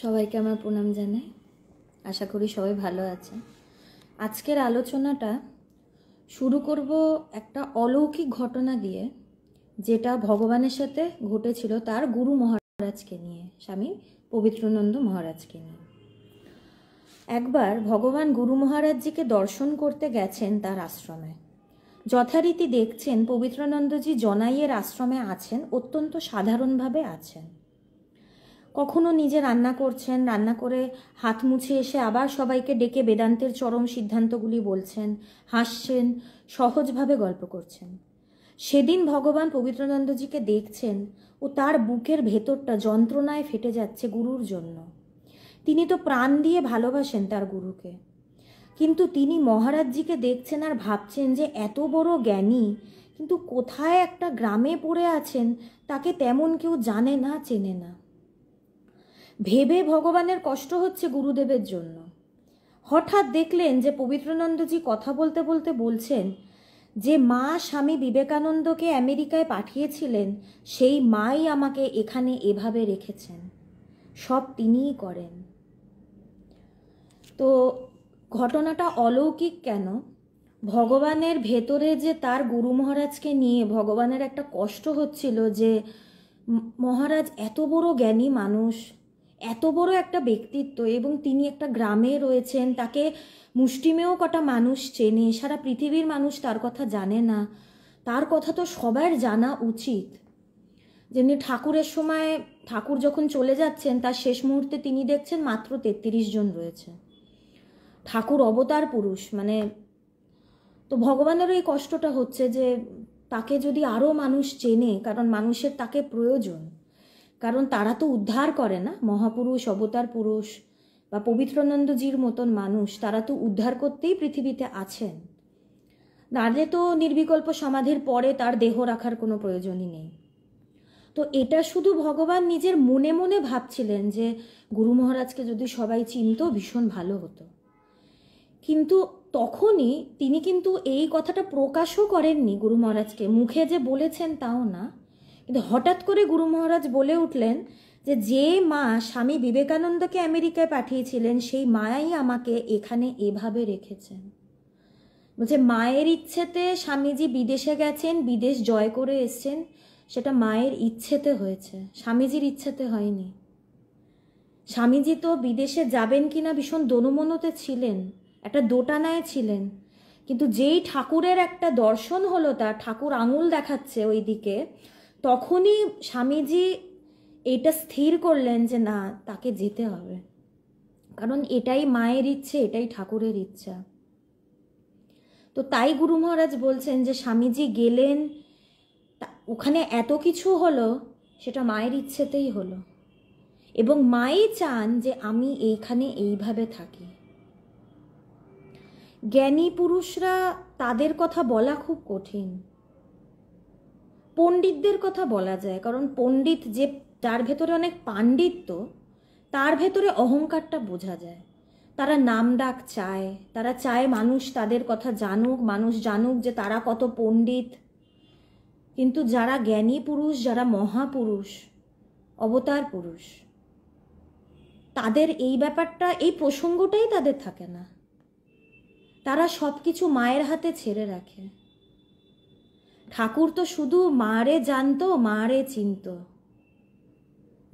সবাইকে আমার প্রণাম জানাই আশা করি সবাই ভালো আছে আজকের আলোচনাটা শুরু করব একটা অলৌকিক ঘটনা দিয়ে যেটা ভগবানের সাথে ঘটেছিল তার গুরু মহারাজকে নিয়ে স্বামী পবিত্রনন্দ মহারাজকে নিয়ে একবার ভগবান গুরু মহারাজজিকে দর্শন করতে গেছেন তার আশ্রমে যথারীতি দেখছেন পবিত্রানন্দজি জনাইয়ের আশ্রমে আছেন অত্যন্ত সাধারণভাবে আছেন কখনো নিজে রান্না করছেন রান্না করে হাত মুছে এসে আবার সবাইকে ডেকে বেদান্তের চরম সিদ্ধান্তগুলি বলছেন হাসছেন সহজভাবে গল্প করছেন সেদিন ভগবান পবিত্রানন্দজিকে দেখছেন ও তার বুকের ভেতরটা যন্ত্রণায় ফেটে যাচ্ছে গুরুর জন্য তিনি তো প্রাণ দিয়ে ভালোবাসেন তার গুরুকে কিন্তু তিনি মহারাজজিকে দেখছেন আর ভাবছেন যে এত বড় জ্ঞানী কিন্তু কোথায় একটা গ্রামে পড়ে আছেন তাকে তেমন কেউ জানে না চেনে না ভেবে ভগবানের কষ্ট হচ্ছে গুরুদেবের জন্য হঠাৎ দেখলেন যে পবিত্রানন্দজি কথা বলতে বলতে বলছেন যে মা স্বামী বিবেকানন্দকে আমেরিকায় পাঠিয়েছিলেন সেই মাই আমাকে এখানে এভাবে রেখেছেন সব তিনিই করেন তো ঘটনাটা অলৌকিক কেন ভগবানের ভেতরে যে তার গুরু মহারাজকে নিয়ে ভগবানের একটা কষ্ট হচ্ছিল যে মহারাজ এত বড় জ্ঞানী মানুষ এত বড় একটা ব্যক্তিত্ব এবং তিনি একটা গ্রামে রয়েছেন তাকে মুষ্টিমেয় কটা মানুষ চেনে সারা পৃথিবীর মানুষ তার কথা জানে না তার কথা তো সবার জানা উচিত যেমনি ঠাকুরের সময় ঠাকুর যখন চলে যাচ্ছেন তার শেষ মুহূর্তে তিনি দেখছেন মাত্র তেত্রিশ জন রয়েছে ঠাকুর অবতার পুরুষ মানে তো ভগবানেরও এই কষ্টটা হচ্ছে যে তাকে যদি আরও মানুষ চেনে কারণ মানুষের তাকে প্রয়োজন কারণ তারা তো উদ্ধার করে না মহাপুরুষ অবতার পুরুষ বা পবিত্রানন্দজির মতন মানুষ তারা তো উদ্ধার করতেই পৃথিবীতে আছেন নারে তো নির্বিকল্প সমাধির পরে তার দেহ রাখার কোনো প্রয়োজনই নেই তো এটা শুধু ভগবান নিজের মনে মনে ভাবছিলেন যে গুরু মহারাজকে যদি সবাই চিনত ভীষণ ভালো হতো কিন্তু তখনই তিনি কিন্তু এই কথাটা প্রকাশও করেননি গুরু মহারাজকে মুখে যে বলেছেন তাও না কিন্তু হঠাৎ করে গুরু মহারাজ বলে উঠলেন যে যে মা স্বামী বিবেকানন্দকে আমেরিকায় পাঠিয়েছিলেন সেই মায়াই আমাকে এখানে এভাবে রেখেছেন বলছে মায়ের ইচ্ছেতে স্বামীজি বিদেশে গেছেন বিদেশ জয় করে এসছেন সেটা মায়ের ইচ্ছেতে হয়েছে স্বামীজির ইচ্ছেতে হয়নি স্বামীজি তো বিদেশে যাবেন কিনা ভীষণ দনুমনতে ছিলেন একটা দোটানায় ছিলেন কিন্তু যেই ঠাকুরের একটা দর্শন হলো তা ঠাকুর আঙুল দেখাচ্ছে ওই দিকে তখনই স্বামীজি এটা স্থির করলেন যে না তাকে যেতে হবে কারণ এটাই মায়ের ইচ্ছে এটাই ঠাকুরের ইচ্ছা তো তাই গুরু মহারাজ বলছেন যে স্বামীজি গেলেন ওখানে এত কিছু হলো সেটা মায়ের ইচ্ছেতেই হলো এবং মাই চান যে আমি এইখানে এইভাবে থাকি জ্ঞানী পুরুষরা তাদের কথা বলা খুব কঠিন পণ্ডিতদের কথা বলা যায় কারণ পণ্ডিত যে যার ভেতরে অনেক পাণ্ডিত্য তার ভেতরে অহংকারটা বোঝা যায় তারা নাম ডাক চায় তারা চায় মানুষ তাদের কথা জানুক মানুষ জানুক যে তারা কত পণ্ডিত কিন্তু যারা জ্ঞানী পুরুষ যারা মহাপুরুষ অবতার পুরুষ তাদের এই ব্যাপারটা এই প্রসঙ্গটাই তাদের থাকে না তারা সব কিছু মায়ের হাতে ছেড়ে রাখে ঠাকুর তো শুধু মারে জানতো মারে চিনত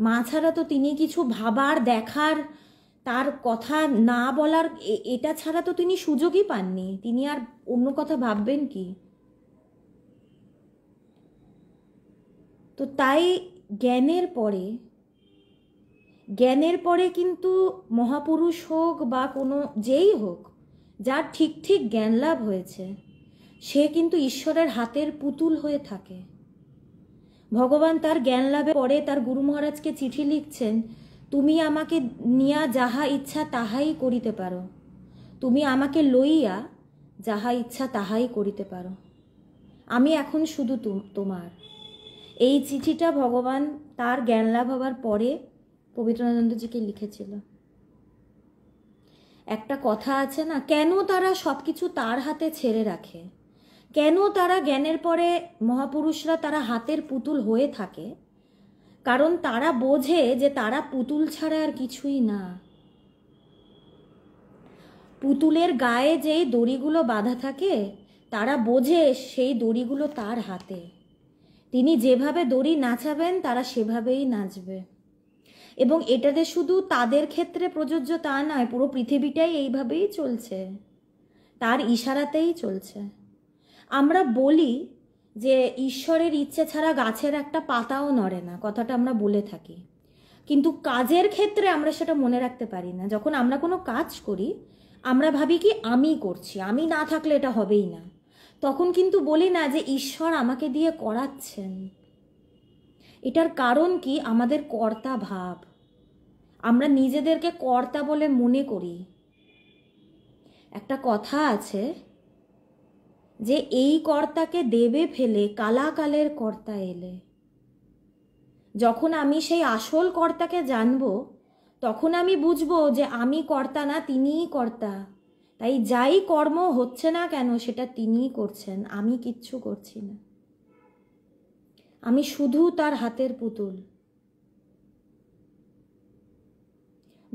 মা ছাড়া তো তিনি কিছু ভাবার দেখার তার কথা না বলার এটা ছাড়া তো তিনি সুযোগই পাননি তিনি আর অন্য কথা ভাববেন কি তো তাই জ্ঞানের পরে জ্ঞানের পরে কিন্তু মহাপুরুষ হোক বা কোনো যেই হোক যার ঠিক ঠিক জ্ঞান লাভ হয়েছে সে কিন্তু ঈশ্বরের হাতের পুতুল হয়ে থাকে ভগবান তার জ্ঞান লাভে পরে তার গুরু মহারাজকে চিঠি লিখছেন তুমি আমাকে নিয়া যাহা ইচ্ছা তাহাই করিতে পারো তুমি আমাকে লইয়া যাহা ইচ্ছা তাহাই করিতে পারো আমি এখন শুধু তোমার এই চিঠিটা ভগবান তার জ্ঞান লাভ হবার পরে পবিত্রানন্দজিকে লিখেছিল একটা কথা আছে না কেন তারা সব কিছু তার হাতে ছেড়ে রাখে কেন তারা জ্ঞানের পরে মহাপুরুষরা তারা হাতের পুতুল হয়ে থাকে কারণ তারা বোঝে যে তারা পুতুল ছাড়া আর কিছুই না পুতুলের গায়ে যে দড়িগুলো বাঁধা থাকে তারা বোঝে সেই দড়িগুলো তার হাতে তিনি যেভাবে দড়ি নাচাবেন তারা সেভাবেই নাচবে এবং এটাতে শুধু তাদের ক্ষেত্রে প্রযোজ্য তা নয় পুরো পৃথিবীটাই এইভাবেই চলছে তার ইশারাতেই চলছে আমরা বলি যে ঈশ্বরের ইচ্ছে ছাড়া গাছের একটা পাতাও নড়ে না কথাটা আমরা বলে থাকি কিন্তু কাজের ক্ষেত্রে আমরা সেটা মনে রাখতে পারি না যখন আমরা কোনো কাজ করি আমরা ভাবি কি আমি করছি আমি না থাকলে এটা হবেই না তখন কিন্তু বলি না যে ঈশ্বর আমাকে দিয়ে করাচ্ছেন এটার কারণ কি আমাদের কর্তা ভাব আমরা নিজেদেরকে কর্তা বলে মনে করি একটা কথা আছে যে এই কর্তাকে দেবে ফেলে কালাকালের কর্তা এলে যখন আমি সেই আসল কর্তাকে জানব তখন আমি বুঝব যে আমি কর্তা না তিনিই কর্তা তাই যাই কর্ম হচ্ছে না কেন সেটা তিনিই করছেন আমি কিচ্ছু করছি না আমি শুধু তার হাতের পুতুল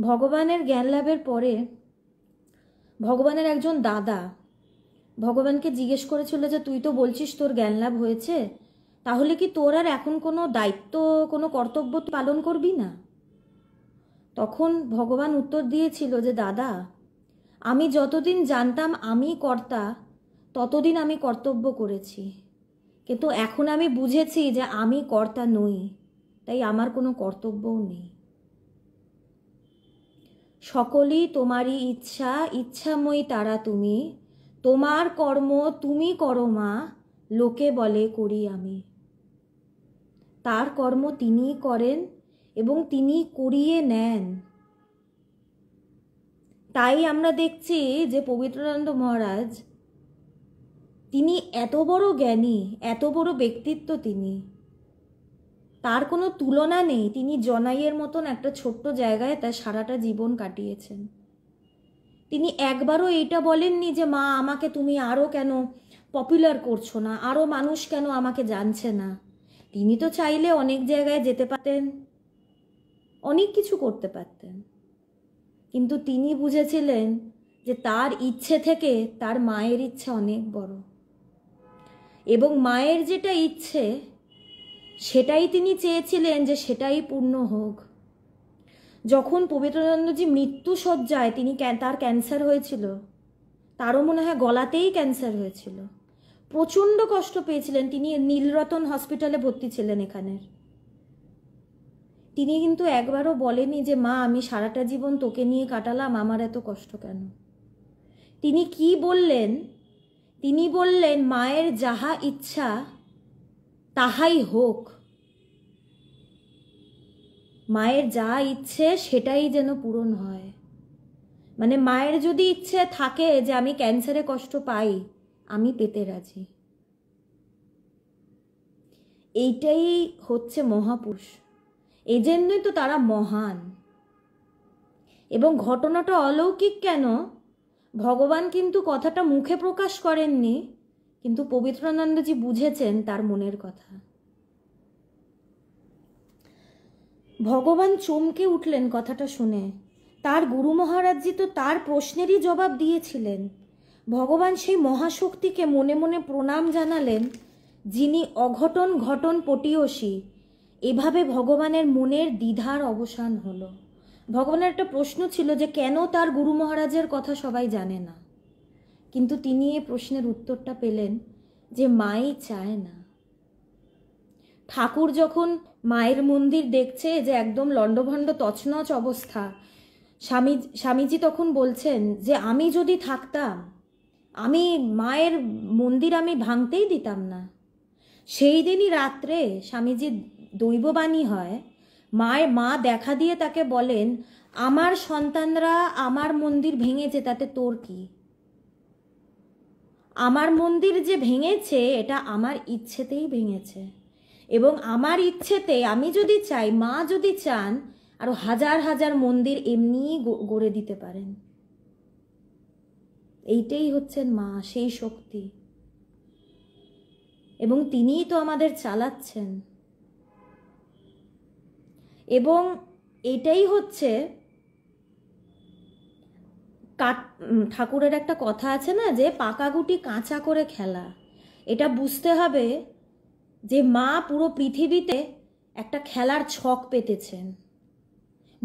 ভগবানের জ্ঞান লাভের পরে ভগবানের একজন দাদা ভগবানকে জিজ্ঞেস করেছিল যে তুই তো বলছিস তোর জ্ঞান লাভ হয়েছে তাহলে কি তোর আর এখন কোনো দায়িত্ব কোনো কর্তব্য পালন করবি না তখন ভগবান উত্তর দিয়েছিল যে দাদা আমি যতদিন জানতাম আমি কর্তা ততদিন আমি কর্তব্য করেছি কিন্তু এখন আমি বুঝেছি যে আমি কর্তা নই তাই আমার কোনো কর্তব্যও নেই সকলই তোমারই ইচ্ছা ইচ্ছাময়ী তারা তুমি তোমার কর্ম তুমি করো মা লোকে বলে করি আমি তার কর্ম তিনি করেন এবং তিনি করিয়ে নেন তাই আমরা দেখছি যে পবিত্রানন্দ মহারাজ তিনি এত বড় জ্ঞানী এত বড় ব্যক্তিত্ব তিনি তার কোনো তুলনা নেই তিনি জনাইয়ের মতন একটা ছোট্ট জায়গায় তার সারাটা জীবন কাটিয়েছেন তিনি একবারও এইটা বলেননি যে মা আমাকে তুমি আরও কেন পপুলার করছো না আরও মানুষ কেন আমাকে জানছে না তিনি তো চাইলে অনেক জায়গায় যেতে পারতেন অনেক কিছু করতে পারতেন কিন্তু তিনি বুঝেছিলেন যে তার ইচ্ছে থেকে তার মায়ের ইচ্ছে অনেক বড় এবং মায়ের যেটা ইচ্ছে সেটাই তিনি চেয়েছিলেন যে সেটাই পূর্ণ হোক যখন পবিত্রানন্দজি মৃত্যুসজ্জায় তিনি তার ক্যান্সার হয়েছিল তারও মনে হয় গলাতেই ক্যান্সার হয়েছিল প্রচণ্ড কষ্ট পেয়েছিলেন তিনি নীলরতন হসপিটালে ভর্তি ছিলেন এখানের তিনি কিন্তু একবারও বলেনি যে মা আমি সারাটা জীবন তোকে নিয়ে কাটালাম আমার এত কষ্ট কেন তিনি কি বললেন তিনি বললেন মায়ের যাহা ইচ্ছা তাহাই হোক মায়ের যা ইচ্ছে সেটাই যেন পূরণ হয় মানে মায়ের যদি ইচ্ছে থাকে যে আমি ক্যান্সারে কষ্ট পাই আমি পেতে রাজি এইটাই হচ্ছে মহাপুরুষ এই জন্যই তো তারা মহান এবং ঘটনাটা অলৌকিক কেন ভগবান কিন্তু কথাটা মুখে প্রকাশ করেননি কিন্তু পবিত্রানন্দজি বুঝেছেন তার মনের কথা ভগবান চমকে উঠলেন কথাটা শুনে তার গুরু মহারাজজি তো তার প্রশ্নেরই জবাব দিয়েছিলেন ভগবান সেই মহাশক্তিকে মনে মনে প্রণাম জানালেন যিনি অঘটন ঘটন পটীয়সী এভাবে ভগবানের মনের দ্বিধার অবসান হলো ভগবানের একটা প্রশ্ন ছিল যে কেন তার গুরু মহারাজের কথা সবাই জানে না কিন্তু তিনি এ প্রশ্নের উত্তরটা পেলেন যে মাই চায় না ঠাকুর যখন মায়ের মন্দির দেখছে যে একদম লণ্ডভণ্ড তছনছ অবস্থা স্বামী স্বামীজি তখন বলছেন যে আমি যদি থাকতাম আমি মায়ের মন্দির আমি ভাঙতেই দিতাম না সেই দিনই রাত্রে স্বামীজি দৈববাণী হয় মায়ের মা দেখা দিয়ে তাকে বলেন আমার সন্তানরা আমার মন্দির ভেঙেছে তাতে তোর কি আমার মন্দির যে ভেঙেছে এটা আমার ইচ্ছেতেই ভেঙেছে এবং আমার ইচ্ছেতে আমি যদি চাই মা যদি চান আরও হাজার হাজার মন্দির এমনিই গড়ে দিতে পারেন এইটাই হচ্ছেন মা সেই শক্তি এবং তিনিই তো আমাদের চালাচ্ছেন এবং এটাই হচ্ছে ঠাকুরের একটা কথা আছে না যে পাকাগুটি কাঁচা করে খেলা এটা বুঝতে হবে যে মা পুরো পৃথিবীতে একটা খেলার ছক পেতেছেন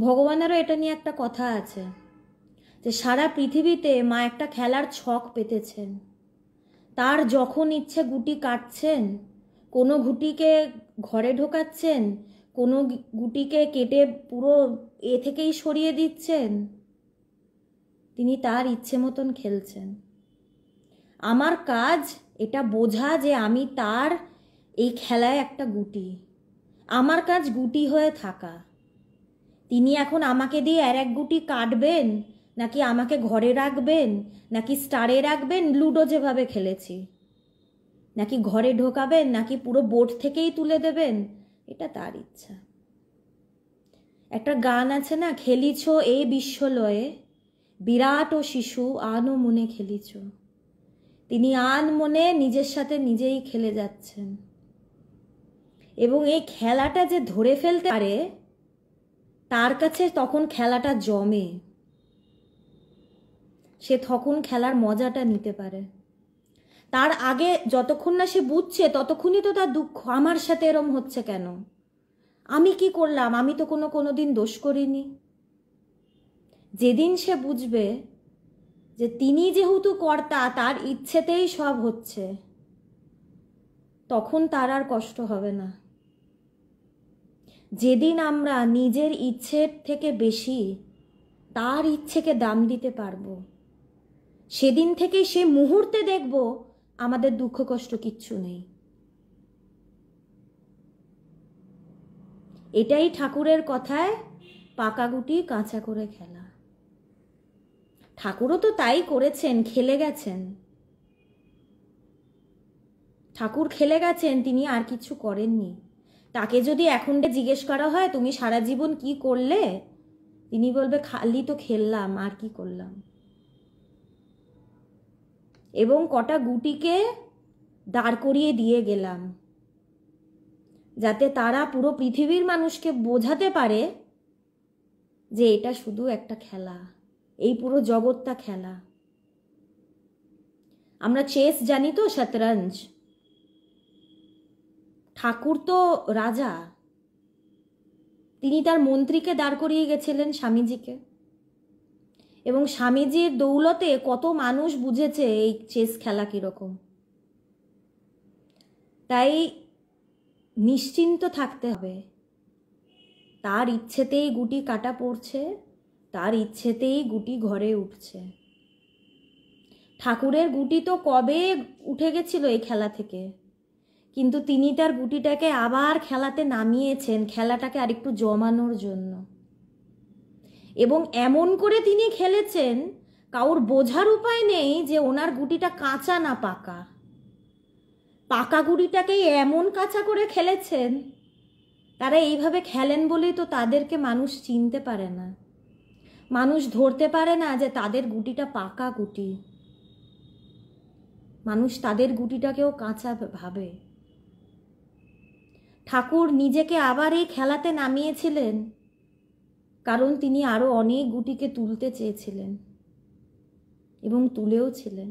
ভগবানেরও এটা নিয়ে একটা কথা আছে যে সারা পৃথিবীতে মা একটা খেলার ছক পেতেছেন তার যখন ইচ্ছে গুটি কাটছেন কোনো গুটিকে ঘরে ঢোকাচ্ছেন কোনো গুটিকে কেটে পুরো এ থেকেই সরিয়ে দিচ্ছেন তিনি তার ইচ্ছে মতন খেলছেন আমার কাজ এটা বোঝা যে আমি তার এই খেলায় একটা গুটি আমার কাজ গুটি হয়ে থাকা তিনি এখন আমাকে দিয়ে আর এক গুটি কাটবেন নাকি আমাকে ঘরে রাখবেন নাকি স্টারে রাখবেন লুডো যেভাবে খেলেছি নাকি ঘরে ঢোকাবেন নাকি পুরো বোর্ড থেকেই তুলে দেবেন এটা তার ইচ্ছা একটা গান আছে না খেলিছ এ বিশ্বলয়ে বিরাট ও শিশু আন মনে খেলিছ তিনি আন মনে নিজের সাথে নিজেই খেলে যাচ্ছেন এবং এই খেলাটা যে ধরে ফেলতে পারে তার কাছে তখন খেলাটা জমে সে তখন খেলার মজাটা নিতে পারে তার আগে যতক্ষণ না সে বুঝছে ততক্ষণই তো তার দুঃখ আমার সাথে এরম হচ্ছে কেন আমি কি করলাম আমি তো কোনো কোনো দিন দোষ করিনি যেদিন সে বুঝবে যে তিনি যেহেতু কর্তা তার ইচ্ছেতেই সব হচ্ছে তখন তার আর কষ্ট হবে না যেদিন আমরা নিজের ইচ্ছের থেকে বেশি তার ইচ্ছেকে দাম দিতে পারব সেদিন থেকে সে মুহূর্তে দেখব আমাদের দুঃখ কষ্ট কিচ্ছু নেই এটাই ঠাকুরের কথায় পাকা গুটি কাঁচা করে খেলা ঠাকুরও তো তাই করেছেন খেলে গেছেন ঠাকুর খেলে গেছেন তিনি আর কিছু করেননি তাকে যদি এখন জিজ্ঞেস করা হয় তুমি সারা জীবন কি করলে তিনি বলবে খালি তো খেললাম আর কি করলাম এবং কটা গুটিকে দাঁড় করিয়ে দিয়ে গেলাম যাতে তারা পুরো পৃথিবীর মানুষকে বোঝাতে পারে যে এটা শুধু একটা খেলা এই পুরো জগৎটা খেলা আমরা চেস জানি তো শতরঞ্জ ঠাকুর তো রাজা তিনি তার মন্ত্রীকে দাঁড় করিয়ে গেছিলেন স্বামীজিকে এবং স্বামীজির দৌলতে কত মানুষ বুঝেছে এই চেস খেলা কীরকম তাই নিশ্চিন্ত থাকতে হবে তার ইচ্ছেতেই গুটি কাটা পড়ছে তার ইচ্ছেতেই গুটি ঘরে উঠছে ঠাকুরের গুটি তো কবে উঠে গেছিল এই খেলা থেকে কিন্তু তিনি তার গুটিটাকে আবার খেলাতে নামিয়েছেন খেলাটাকে আরেকটু জমানোর জন্য এবং এমন করে তিনি খেলেছেন কাউর বোঝার উপায় নেই যে ওনার গুটিটা কাঁচা না পাকা পাকা গুটিটাকেই এমন কাঁচা করে খেলেছেন তারা এইভাবে খেলেন বলেই তো তাদেরকে মানুষ চিনতে পারে না মানুষ ধরতে পারে না যে তাদের গুটিটা পাকা গুটি মানুষ তাদের গুটিটাকেও কাঁচা ভাবে ঠাকুর নিজেকে আবার এই খেলাতে নামিয়েছিলেন কারণ তিনি আরও অনেক গুটিকে তুলতে চেয়েছিলেন এবং তুলেও ছিলেন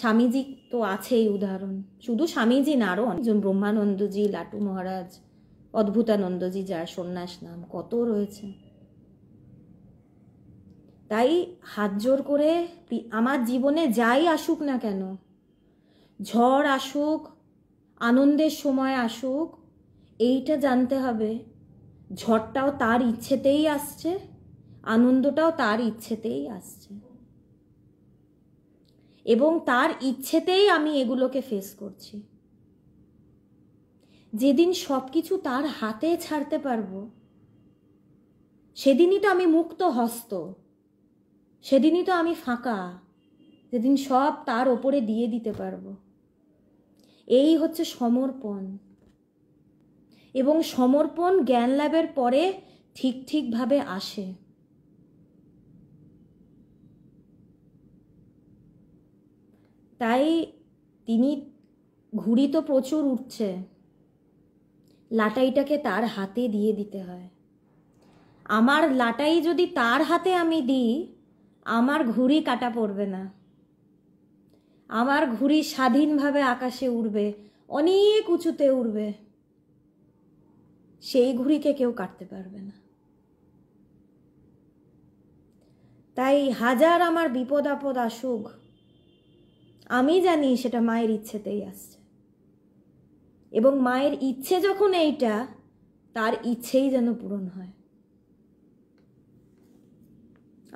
স্বামীজি তো আছেই উদাহরণ শুধু স্বামীজি না আরও অনেকজন ব্রহ্মানন্দজি লাটু মহারাজ অদ্ভুতানন্দজি যার সন্ন্যাস নাম কত রয়েছে তাই হাত জোর করে আমার জীবনে যাই আসুক না কেন ঝড় আসুক আনন্দের সময় আসুক এইটা জানতে হবে ঝড়টাও তার ইচ্ছেতেই আসছে আনন্দটাও তার ইচ্ছেতেই আসছে এবং তার ইচ্ছেতেই আমি এগুলোকে ফেস করছি যেদিন সব কিছু তার হাতে ছাড়তে পারবো সেদিনই তো আমি মুক্ত হস্ত সেদিনই তো আমি ফাঁকা যেদিন সব তার ওপরে দিয়ে দিতে পারবো এই হচ্ছে সমর্পণ এবং সমর্পণ জ্ঞান লাভের পরে ঠিক ঠিকভাবে আসে তাই তিনি ঘুড়ি তো প্রচুর উঠছে লাটাইটাকে তার হাতে দিয়ে দিতে হয় আমার লাটাই যদি তার হাতে আমি দিই আমার ঘুড়ি কাটা পড়বে না আমার ঘুড়ি স্বাধীনভাবে আকাশে উড়বে অনেক উঁচুতে উড়বে সেই ঘুড়িকে কেউ কাটতে পারবে না তাই হাজার আমার বিপদ আপদ আসুক আমি জানি সেটা মায়ের ইচ্ছেতেই আসছে এবং মায়ের ইচ্ছে যখন এইটা তার ইচ্ছেই যেন পূরণ হয়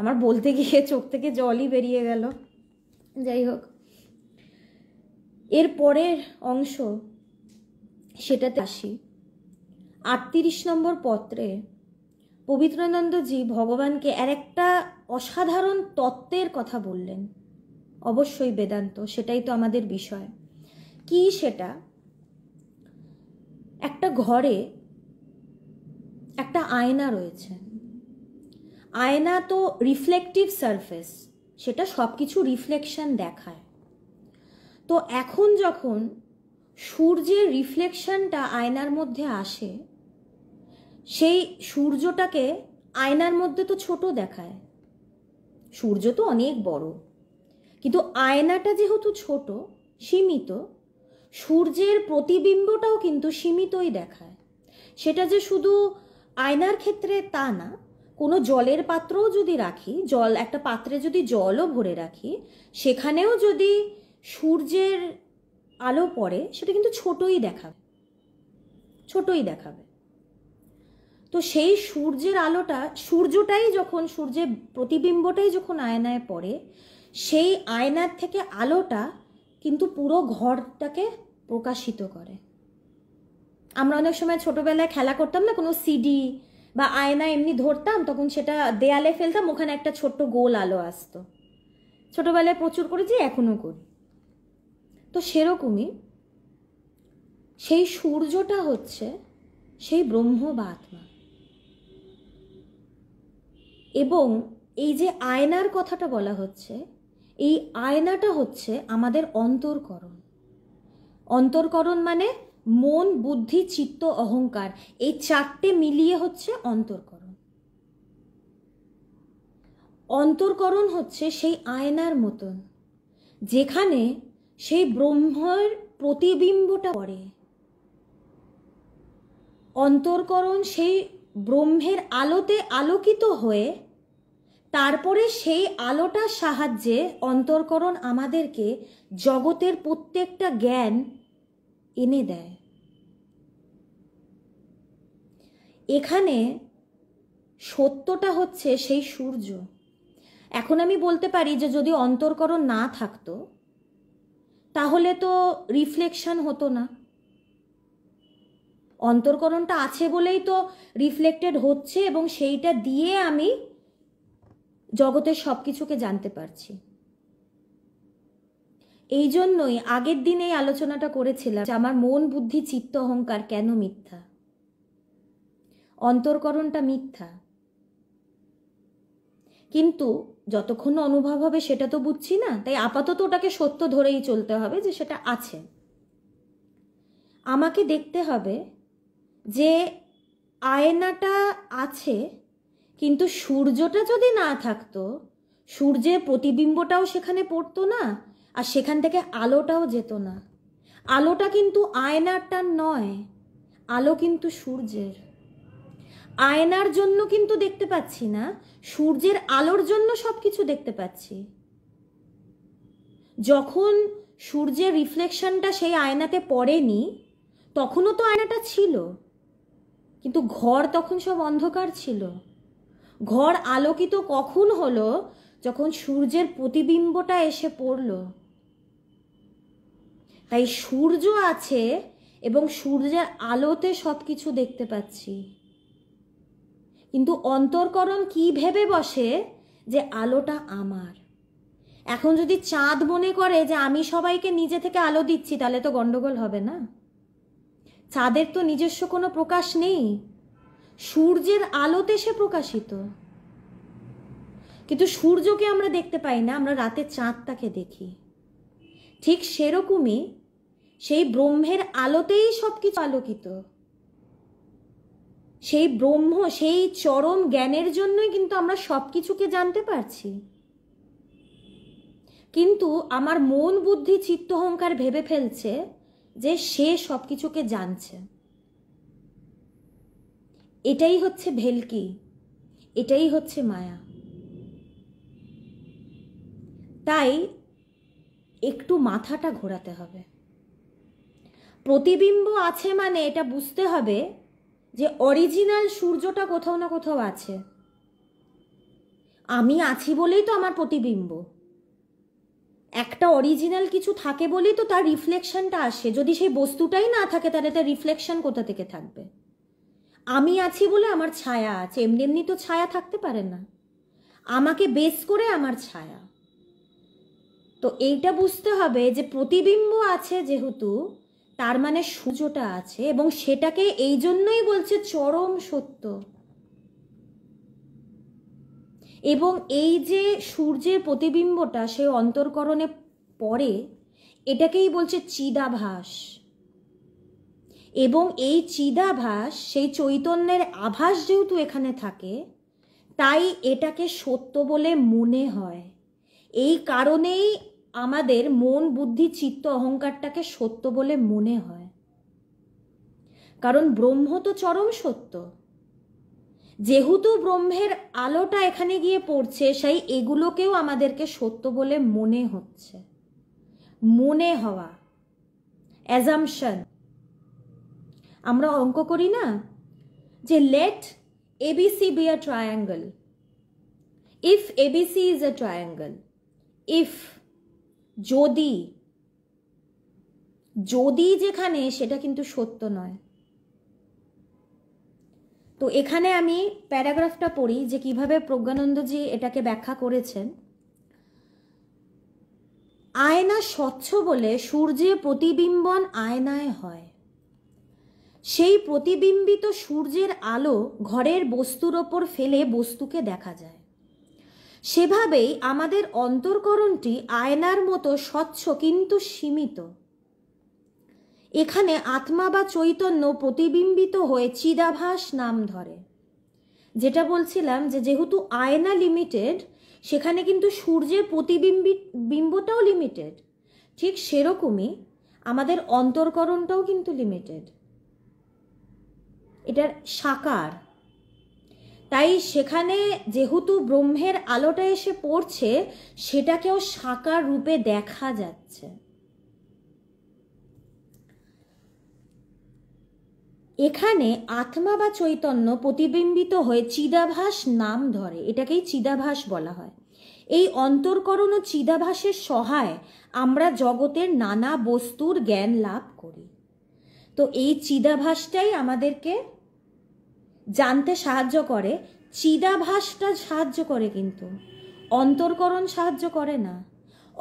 আমার বলতে গিয়ে চোখ থেকে জলই বেরিয়ে গেল যাই হোক এর পরের অংশ সেটাতে আসি আটত্রিশ নম্বর পত্রে পবিত্রানন্দজি ভগবানকে আর একটা অসাধারণ তত্ত্বের কথা বললেন অবশ্যই বেদান্ত সেটাই তো আমাদের বিষয় কি সেটা একটা ঘরে একটা আয়না রয়েছে আয়না তো রিফ্লেকটিভ সারফেস সেটা সব কিছু রিফ্লেকশন দেখায় তো এখন যখন সূর্যের রিফ্লেকশনটা আয়নার মধ্যে আসে সেই সূর্যটাকে আয়নার মধ্যে তো ছোট দেখায় সূর্য তো অনেক বড় কিন্তু আয়নাটা যেহেতু ছোট সীমিত সূর্যের প্রতিবিম্বটাও কিন্তু সীমিতই দেখায় সেটা যে শুধু আয়নার ক্ষেত্রে তা না কোনো জলের পাত্রও যদি রাখি জল একটা পাত্রে যদি জলও ভরে রাখি সেখানেও যদি সূর্যের আলো পড়ে সেটা কিন্তু ছোটই দেখাবে ছোটই দেখাবে তো সেই সূর্যের আলোটা সূর্যটাই যখন সূর্যের প্রতিবিম্বটাই যখন আয়নায় পড়ে সেই আয়নার থেকে আলোটা কিন্তু পুরো ঘরটাকে প্রকাশিত করে আমরা অনেক সময় ছোটবেলায় খেলা করতাম না কোনো সিডি বা আয়না এমনি ধরতাম তখন সেটা দেয়ালে ফেলতাম ওখানে একটা ছোট্ট গোল আলো আসতো ছোটোবেলায় প্রচুর করেছি এখনও করি তো সেরকমই সেই সূর্যটা হচ্ছে সেই ব্রহ্ম বা আত্মা এবং এই যে আয়নার কথাটা বলা হচ্ছে এই আয়নাটা হচ্ছে আমাদের অন্তর্করণ অন্তরকরণ মানে মন বুদ্ধি চিত্ত অহংকার এই চারটে মিলিয়ে হচ্ছে অন্তর্করণ অন্তর্করণ হচ্ছে সেই আয়নার মতন যেখানে সেই ব্রহ্মর প্রতিবিম্বটা পড়ে অন্তর্করণ সেই ব্রহ্মের আলোতে আলোকিত হয়ে তারপরে সেই আলোটার সাহায্যে অন্তর্করণ আমাদেরকে জগতের প্রত্যেকটা জ্ঞান এনে দেয় এখানে সত্যটা হচ্ছে সেই সূর্য এখন আমি বলতে পারি যে যদি অন্তর্করণ না থাকতো তাহলে তো রিফ্লেকশন হতো না অন্তর্করণটা আছে বলেই তো রিফ্লেক্টেড হচ্ছে এবং সেইটা দিয়ে আমি জগতের সব কিছুকে জানতে পারছি এই জন্যই আগের দিন এই আলোচনাটা করেছিলাম যে আমার মন বুদ্ধি চিত্ত অহংকার কেন মিথ্যা অন্তর্করণটা মিথ্যা কিন্তু যতক্ষণ অনুভব হবে সেটা তো বুঝছি না তাই আপাতত ওটাকে সত্য ধরেই চলতে হবে যে সেটা আছে আমাকে দেখতে হবে যে আয়নাটা আছে কিন্তু সূর্যটা যদি না থাকতো সূর্যের প্রতিবিম্বটাও সেখানে পড়তো না আর সেখান থেকে আলোটাও যেত না আলোটা কিন্তু আয়নাটা নয় আলো কিন্তু সূর্যের আয়নার জন্য কিন্তু দেখতে পাচ্ছি না সূর্যের আলোর জন্য সব কিছু দেখতে পাচ্ছি যখন সূর্যের রিফ্লেকশনটা সেই আয়নাতে পড়েনি তখনও তো আয়নাটা ছিল কিন্তু ঘর তখন সব অন্ধকার ছিল ঘর আলোকিত কখন হলো যখন সূর্যের প্রতিবিম্বটা এসে পড়ল তাই সূর্য আছে এবং সূর্যের আলোতে সব কিছু দেখতে পাচ্ছি কিন্তু অন্তর্করণ কি ভেবে বসে যে আলোটা আমার এখন যদি চাঁদ মনে করে যে আমি সবাইকে নিজে থেকে আলো দিচ্ছি তাহলে তো গণ্ডগোল হবে না চাঁদের তো নিজস্ব কোনো প্রকাশ নেই সূর্যের আলোতে সে প্রকাশিত কিন্তু সূর্যকে আমরা দেখতে পাই না আমরা রাতে চাঁদটাকে দেখি ঠিক সেরকমই সেই ব্রহ্মের আলোতেই সব কিছু আলোকিত সেই ব্রহ্ম সেই চরম জ্ঞানের জন্যই কিন্তু আমরা সব কিছুকে জানতে পারছি কিন্তু আমার মন বুদ্ধি চিত্ত অহংকার ভেবে ফেলছে যে সে সব কিছুকে জানছে এটাই হচ্ছে ভেলকি এটাই হচ্ছে মায়া তাই একটু মাথাটা ঘোরাতে হবে প্রতিবিম্ব আছে মানে এটা বুঝতে হবে যে অরিজিনাল সূর্যটা কোথাও না কোথাও আছে আমি আছি বলেই তো আমার প্রতিবিম্ব একটা অরিজিনাল কিছু থাকে বলেই তো তার রিফ্লেকশনটা আসে যদি সেই বস্তুটাই না থাকে তাহলে তার রিফ্লেকশন কোথা থেকে থাকবে আমি আছি বলে আমার ছায়া আছে এমনি এমনি তো ছায়া থাকতে পারে না আমাকে বেস করে আমার ছায়া তো এইটা বুঝতে হবে যে প্রতিবিম্ব আছে যেহেতু তার মানে সূর্যটা আছে এবং সেটাকে এই জন্যই বলছে চরম সত্য এবং এই যে সূর্যের প্রতিবিম্বটা সে অন্তর্করণে পড়ে এটাকেই বলছে চিদাভাস এবং এই চিদাভাস সেই চৈতন্যের আভাস যেহেতু এখানে থাকে তাই এটাকে সত্য বলে মনে হয় এই কারণেই আমাদের মন বুদ্ধি চিত্ত অহংকারটাকে সত্য বলে মনে হয় কারণ ব্রহ্ম তো চরম সত্য যেহেতু ব্রহ্মের আলোটা এখানে গিয়ে পড়ছে সেই এগুলোকেও আমাদেরকে সত্য বলে মনে হচ্ছে মনে হওয়া অ্যাজামশন আমরা অঙ্ক করি না যে let ABC be a triangle if ABC is a triangle if যদি যদি যেখানে সেটা কিন্তু সত্য নয় তো এখানে আমি প্যারাগ্রাফটা পড়ি যে কিভাবে প্রজ্ঞানন্দজি এটাকে ব্যাখ্যা করেছেন আয়না স্বচ্ছ বলে সূর্যের প্রতিবিম্বন আয়নায় হয় সেই প্রতিবিম্বিত সূর্যের আলো ঘরের বস্তুর ওপর ফেলে বস্তুকে দেখা যায় সেভাবেই আমাদের অন্তর্করণটি আয়নার মতো স্বচ্ছ কিন্তু সীমিত এখানে আত্মা বা চৈতন্য প্রতিবিম্বিত হয়ে চিদাভাস নাম ধরে যেটা বলছিলাম যে যেহেতু আয়না লিমিটেড সেখানে কিন্তু সূর্যের প্রতিবিম্বি বিম্বটাও লিমিটেড ঠিক সেরকমই আমাদের অন্তর্করণটাও কিন্তু লিমিটেড এটার সাকার তাই সেখানে যেহেতু ব্রহ্মের আলোটা এসে পড়ছে সেটাকেও সাকার রূপে দেখা যাচ্ছে এখানে আত্মা বা চৈতন্য প্রতিবিম্বিত হয়ে চিদাভাস নাম ধরে এটাকেই চিদাভাস বলা হয় এই অন্তর্করণ ও চিদাভাসের সহায় আমরা জগতের নানা বস্তুর জ্ঞান লাভ করি তো এই চিদাভাসটাই আমাদেরকে জানতে সাহায্য করে চিদাভাসটা সাহায্য করে কিন্তু অন্তর্করণ সাহায্য করে না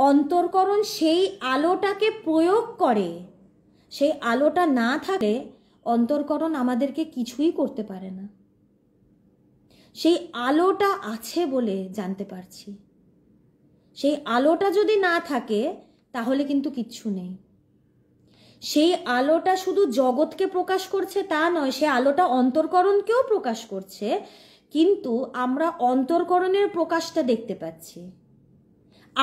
অন্তর্করণ সেই আলোটাকে প্রয়োগ করে সেই আলোটা না থাকলে অন্তর্করণ আমাদেরকে কিছুই করতে পারে না সেই আলোটা আছে বলে জানতে পারছি সেই আলোটা যদি না থাকে তাহলে কিন্তু কিচ্ছু নেই সেই আলোটা শুধু জগৎকে প্রকাশ করছে তা নয় সে আলোটা অন্তরকরণকেও প্রকাশ করছে কিন্তু আমরা অন্তরকরণের প্রকাশটা দেখতে পাচ্ছি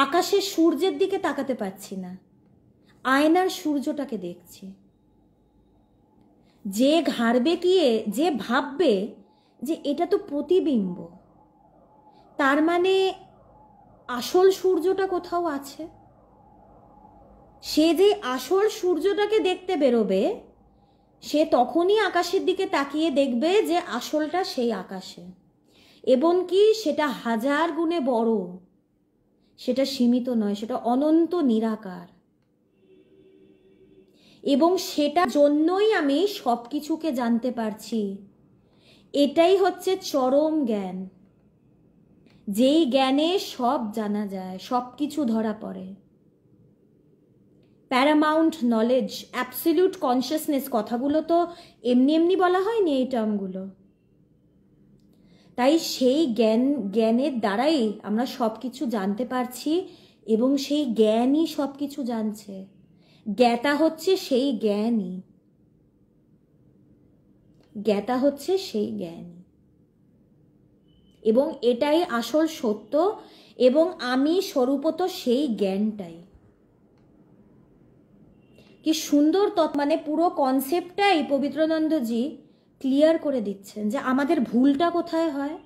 আকাশে সূর্যের দিকে তাকাতে পাচ্ছি না আয়নার সূর্যটাকে দেখছি যে ঘাড়বে গিয়ে যে ভাববে যে এটা তো প্রতিবিম্ব তার মানে আসল সূর্যটা কোথাও আছে সে যে আসল সূর্যটাকে দেখতে বেরোবে সে তখনই আকাশের দিকে তাকিয়ে দেখবে যে আসলটা সেই আকাশে এবং কি সেটা হাজার গুণে বড় সেটা সীমিত নয় সেটা অনন্ত নিরাকার এবং সেটা জন্যই আমি সব কিছুকে জানতে পারছি এটাই হচ্ছে চরম জ্ঞান যেই জ্ঞানে সব জানা যায় সব কিছু ধরা পড়ে প্যারামাউন্ট নলেজ অ্যাবসলিউট কনসিয়াসনেস কথাগুলো তো এমনি এমনি বলা হয়নি এই টার্মগুলো তাই সেই জ্ঞান জ্ঞানের দ্বারাই আমরা সব কিছু জানতে পারছি এবং সেই জ্ঞানই সব কিছু জানছে জ্ঞাতা হচ্ছে সেই জ্ঞানই জ্ঞাতা হচ্ছে সেই জ্ঞানই এবং এটাই আসল সত্য এবং আমি স্বরূপত সেই জ্ঞানটাই কি সুন্দর তৎ মানে পুরো কনসেপ্টটাই পবিত্রানন্দজি ক্লিয়ার করে দিচ্ছেন যে আমাদের ভুলটা কোথায় হয়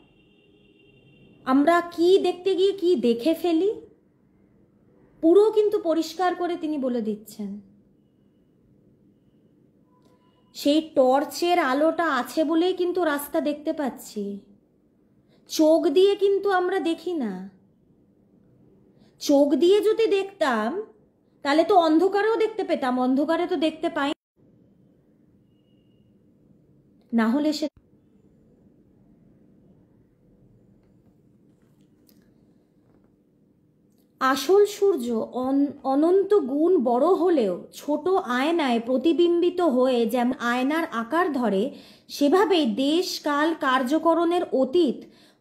আমরা কি দেখতে গিয়ে কি দেখে ফেলি পুরো কিন্তু পরিষ্কার করে তিনি বলে দিচ্ছেন সেই টর্চের আলোটা আছে বলেই কিন্তু রাস্তা দেখতে পাচ্ছি চোখ দিয়ে কিন্তু আমরা দেখি না চোখ দিয়ে যদি দেখতাম তাহলে তো অন্ধকারেও দেখতে পেতাম অন্ধকারে তো দেখতে পাই না হলে সে আসল সূর্য অনন্ত গুণ বড় হলেও ছোট আয়নায় প্রতিবিম্বিত হয়ে যেমন আয়নার আকার ধরে সেভাবেই দেশ কাল কার্যকরণের অতীত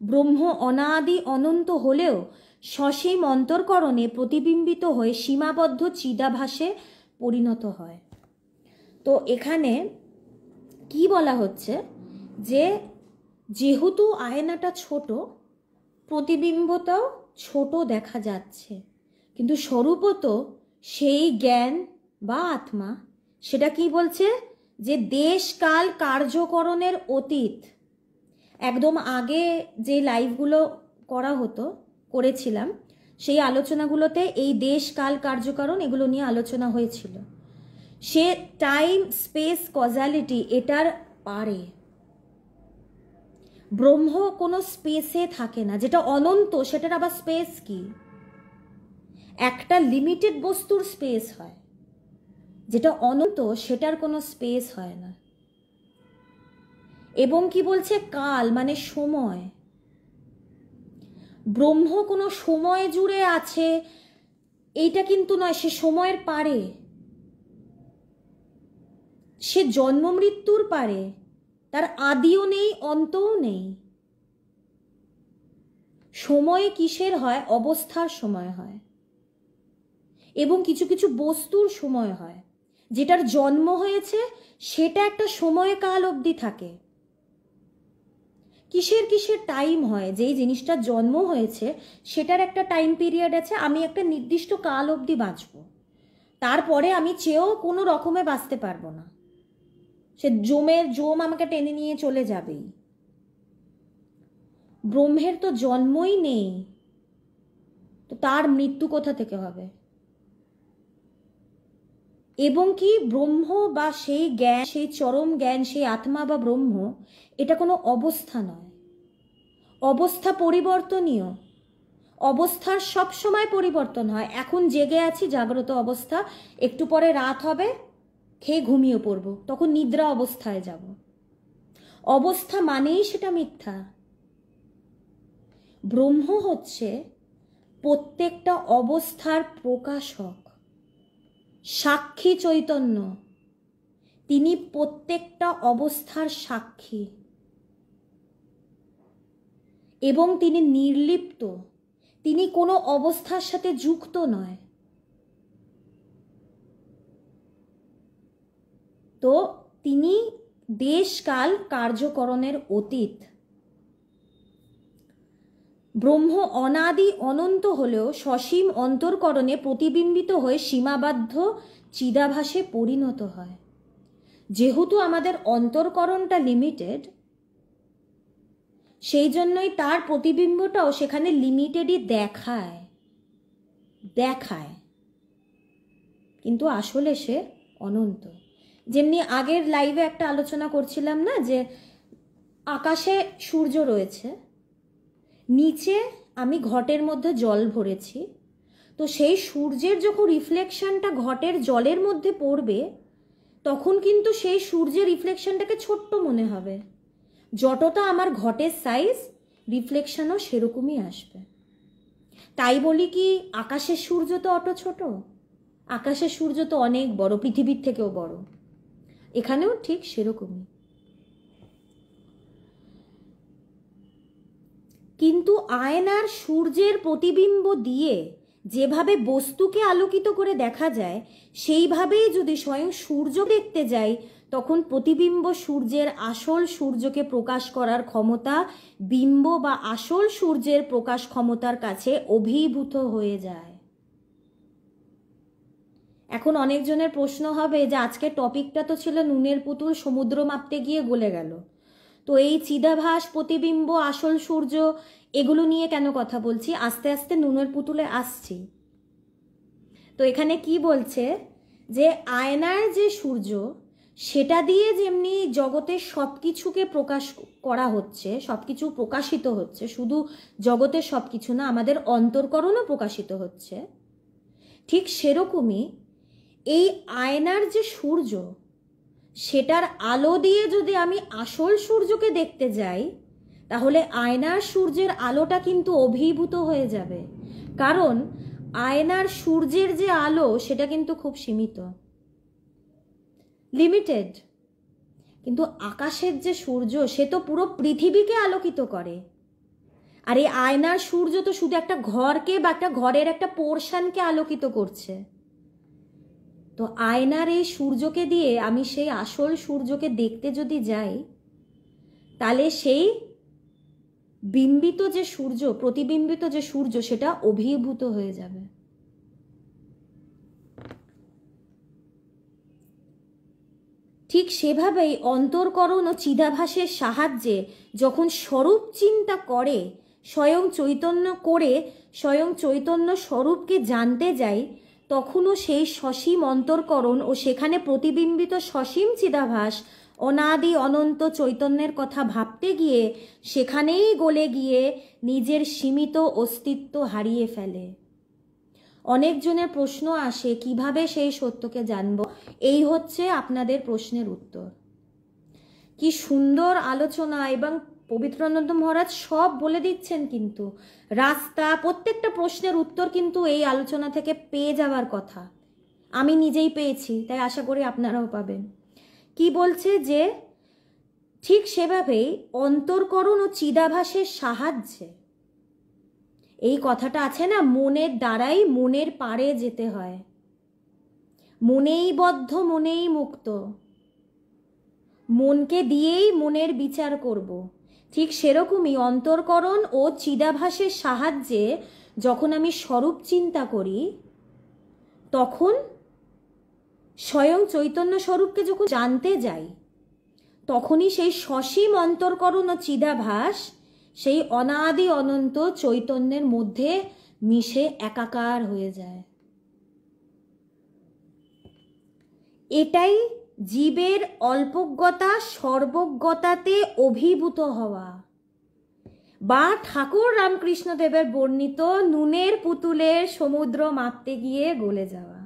ব্রহ্ম অনাদি অনন্ত হলেও সসীম অন্তর্করণে প্রতিবিম্বিত হয়ে সীমাবদ্ধ চিদাভাসে পরিণত হয় তো এখানে কি বলা হচ্ছে যে যেহেতু আয়নাটা ছোট প্রতিবিম্বতাও ছোট দেখা যাচ্ছে কিন্তু স্বরূপত সেই জ্ঞান বা আত্মা সেটা কি বলছে যে দেশকাল কার্যকরণের অতীত একদম আগে যে লাইভগুলো করা হতো করেছিলাম সেই আলোচনাগুলোতে এই দেশ কাল কার্যকারণ এগুলো নিয়ে আলোচনা হয়েছিল সে টাইম স্পেস কজালিটি এটার পারে ব্রহ্ম কোনো স্পেসে থাকে না যেটা অনন্ত সেটার আবার স্পেস কি একটা লিমিটেড বস্তুর স্পেস হয় যেটা অনন্ত সেটার কোনো স্পেস হয় না এবং কি বলছে কাল মানে সময় ব্রহ্ম কোনো সময় জুড়ে আছে এইটা কিন্তু নয় সে সময়ের পারে সে জন্ম মৃত্যুর পারে তার আদিও নেই অন্তও নেই সময় কিসের হয় অবস্থার সময় হয় এবং কিছু কিছু বস্তুর সময় হয় যেটার জন্ম হয়েছে সেটা একটা সময়কাল কাল অবধি থাকে কিসের কিসের টাইম হয় যেই জিনিসটা জন্ম হয়েছে সেটার একটা টাইম পিরিয়ড আছে আমি একটা নির্দিষ্ট কাল অবধি বাঁচব তারপরে আমি চেয়েও কোনো রকমে বাঁচতে পারবো না সে জমের জম আমাকে টেনে নিয়ে চলে যাবেই ব্রহ্মের তো জন্মই নেই তো তার মৃত্যু কোথা থেকে হবে এবং কি ব্রহ্ম বা সেই জ্ঞান সেই চরম জ্ঞান সেই আত্মা বা ব্রহ্ম এটা কোনো অবস্থা নয় অবস্থা পরিবর্তনীয় অবস্থার সব সময় পরিবর্তন হয় এখন জেগে আছি জাগ্রত অবস্থা একটু পরে রাত হবে খেয়ে ঘুমিয়ে পড়ব তখন নিদ্রা অবস্থায় যাব অবস্থা মানেই সেটা মিথ্যা ব্রহ্ম হচ্ছে প্রত্যেকটা অবস্থার প্রকাশক সাক্ষী চৈতন্য তিনি প্রত্যেকটা অবস্থার সাক্ষী এবং তিনি নির্লিপ্ত তিনি কোনো অবস্থার সাথে যুক্ত নয় তো তিনি দেশকাল কার্যকরণের অতীত ব্রহ্ম অনাদি অনন্ত হলেও সসীম অন্তর্করণে প্রতিবিম্বিত হয়ে সীমাবদ্ধ চিদাভাসে পরিণত হয় যেহেতু আমাদের অন্তর্করণটা লিমিটেড সেই জন্যই তার প্রতিবিম্বটাও সেখানে লিমিটেডই দেখায় দেখায় কিন্তু আসলে সে অনন্ত যেমনি আগের লাইভে একটা আলোচনা করছিলাম না যে আকাশে সূর্য রয়েছে নিচে আমি ঘটের মধ্যে জল ভরেছি তো সেই সূর্যের যখন রিফ্লেকশনটা ঘটের জলের মধ্যে পড়বে তখন কিন্তু সেই সূর্যের রিফ্লেকশনটাকে ছোট্ট মনে হবে যতটা আমার ঘটের সাইজ রিফ্লেকশনও সেরকমই আসবে তাই বলি কি আকাশের সূর্য তো অত ছোট আকাশের সূর্য তো অনেক বড় পৃথিবীর থেকেও বড় এখানেও ঠিক সেরকমই কিন্তু আয়নার সূর্যের প্রতিবিম্ব দিয়ে যেভাবে বস্তুকে আলোকিত করে দেখা যায় সেইভাবেই যদি স্বয়ং সূর্য দেখতে যাই তখন প্রতিবিম্ব সূর্যের আসল সূর্যকে প্রকাশ করার ক্ষমতা বিম্ব বা আসল সূর্যের প্রকাশ ক্ষমতার কাছে অভিভূত হয়ে যায় এখন অনেকজনের প্রশ্ন হবে যে আজকে টপিকটা তো ছিল নুনের পুতুল সমুদ্র মাপতে গিয়ে গলে গেল তো এই চিদাভাস প্রতিবিম্ব আসল সূর্য এগুলো নিয়ে কেন কথা বলছি আস্তে আস্তে নুনের পুতুলে আসছি তো এখানে কি বলছে যে আয়নার যে সূর্য সেটা দিয়ে যেমনি জগতের সব কিছুকে প্রকাশ করা হচ্ছে সব কিছু প্রকাশিত হচ্ছে শুধু জগতের সব কিছু না আমাদের অন্তর্করণও প্রকাশিত হচ্ছে ঠিক সেরকমই এই আয়নার যে সূর্য সেটার আলো দিয়ে যদি আমি আসল সূর্যকে দেখতে যাই তাহলে আয়নার সূর্যের আলোটা কিন্তু অভিভূত হয়ে যাবে কারণ আয়নার সূর্যের যে আলো সেটা কিন্তু খুব সীমিত লিমিটেড কিন্তু আকাশের যে সূর্য সে তো পুরো পৃথিবীকে আলোকিত করে আর এই আয়নার সূর্য তো শুধু একটা ঘরকে বা একটা ঘরের একটা পোর্শনকে আলোকিত করছে তো আয়নার এই সূর্যকে দিয়ে আমি সেই আসল সূর্যকে দেখতে যদি যাই তাহলে সেই বিম্বিত যে সূর্য প্রতিবিম্বিত যে সূর্য সেটা অভিভূত হয়ে যাবে ঠিক সেভাবেই অন্তর্করণ ও চিদাভাসের সাহায্যে যখন স্বরূপ চিন্তা করে স্বয়ং চৈতন্য করে স্বয়ং চৈতন্য স্বরূপকে জানতে যায় তখনও সেই সসীম অন্তর্করণ ও সেখানে প্রতিবিম্বিত সসীম চিদাভাস অনাদি অনন্ত চৈতন্যের কথা ভাবতে গিয়ে সেখানেই গলে গিয়ে নিজের সীমিত অস্তিত্ব হারিয়ে ফেলে অনেকজনের প্রশ্ন আসে কিভাবে সেই সত্যকে জানব এই হচ্ছে আপনাদের প্রশ্নের উত্তর কি সুন্দর আলোচনা এবং পবিত্রানন্দ মহারাজ সব বলে দিচ্ছেন কিন্তু রাস্তা প্রত্যেকটা প্রশ্নের উত্তর কিন্তু এই আলোচনা থেকে পেয়ে যাওয়ার কথা আমি নিজেই পেয়েছি তাই আশা করি আপনারাও পাবেন কি বলছে যে ঠিক সেভাবেই অন্তর্করণ ও চিদাভাসের সাহায্যে এই কথাটা আছে না মনের দ্বারাই মনের পারে যেতে হয় মনেই বদ্ধ মনেই মুক্ত মনকে দিয়েই মনের বিচার করবো ঠিক সেরকমই অন্তর্করণ ও চিদাভাসের সাহায্যে যখন আমি স্বরূপ চিন্তা করি তখন স্বয়ং চৈতন্য স্বরূপকে যখন জানতে যাই তখনই সেই সসীম অন্তর্করণ ও চিদাভাস সেই অনাদি অনন্ত চৈতন্যের মধ্যে মিশে একাকার হয়ে যায় এটাই জীবের অল্পজ্ঞতা সর্বজ্ঞতাতে অভিভূত হওয়া বা ঠাকুর রামকৃষ্ণদেবের বর্ণিত নুনের পুতুলের সমুদ্র মাপতে গিয়ে গলে যাওয়া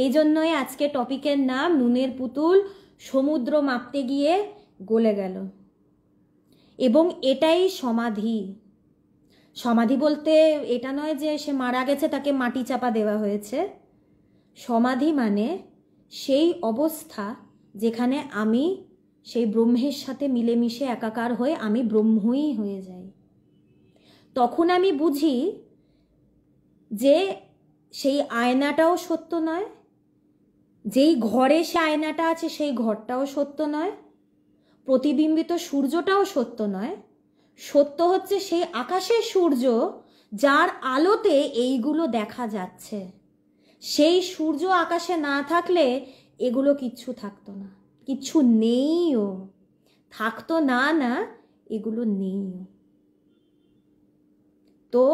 এই জন্যই আজকে টপিকের নাম নুনের পুতুল সমুদ্র মাপতে গিয়ে গলে গেল এবং এটাই সমাধি সমাধি বলতে এটা নয় যে সে মারা গেছে তাকে মাটি চাপা দেওয়া হয়েছে সমাধি মানে সেই অবস্থা যেখানে আমি সেই ব্রহ্মের সাথে মিলেমিশে একাকার হয়ে আমি ব্রহ্মই হয়ে যাই তখন আমি বুঝি যে সেই আয়নাটাও সত্য নয় যেই ঘরে সে আয়নাটা আছে সেই ঘরটাও সত্য নয় প্রতিবিম্বিত সূর্যটাও সত্য নয় সত্য হচ্ছে সেই আকাশের সূর্য যার আলোতে এইগুলো দেখা যাচ্ছে সেই সূর্য আকাশে না থাকলে এগুলো কিচ্ছু থাকতো না কিচ্ছু নেইও থাকতো না না এগুলো নেইও তো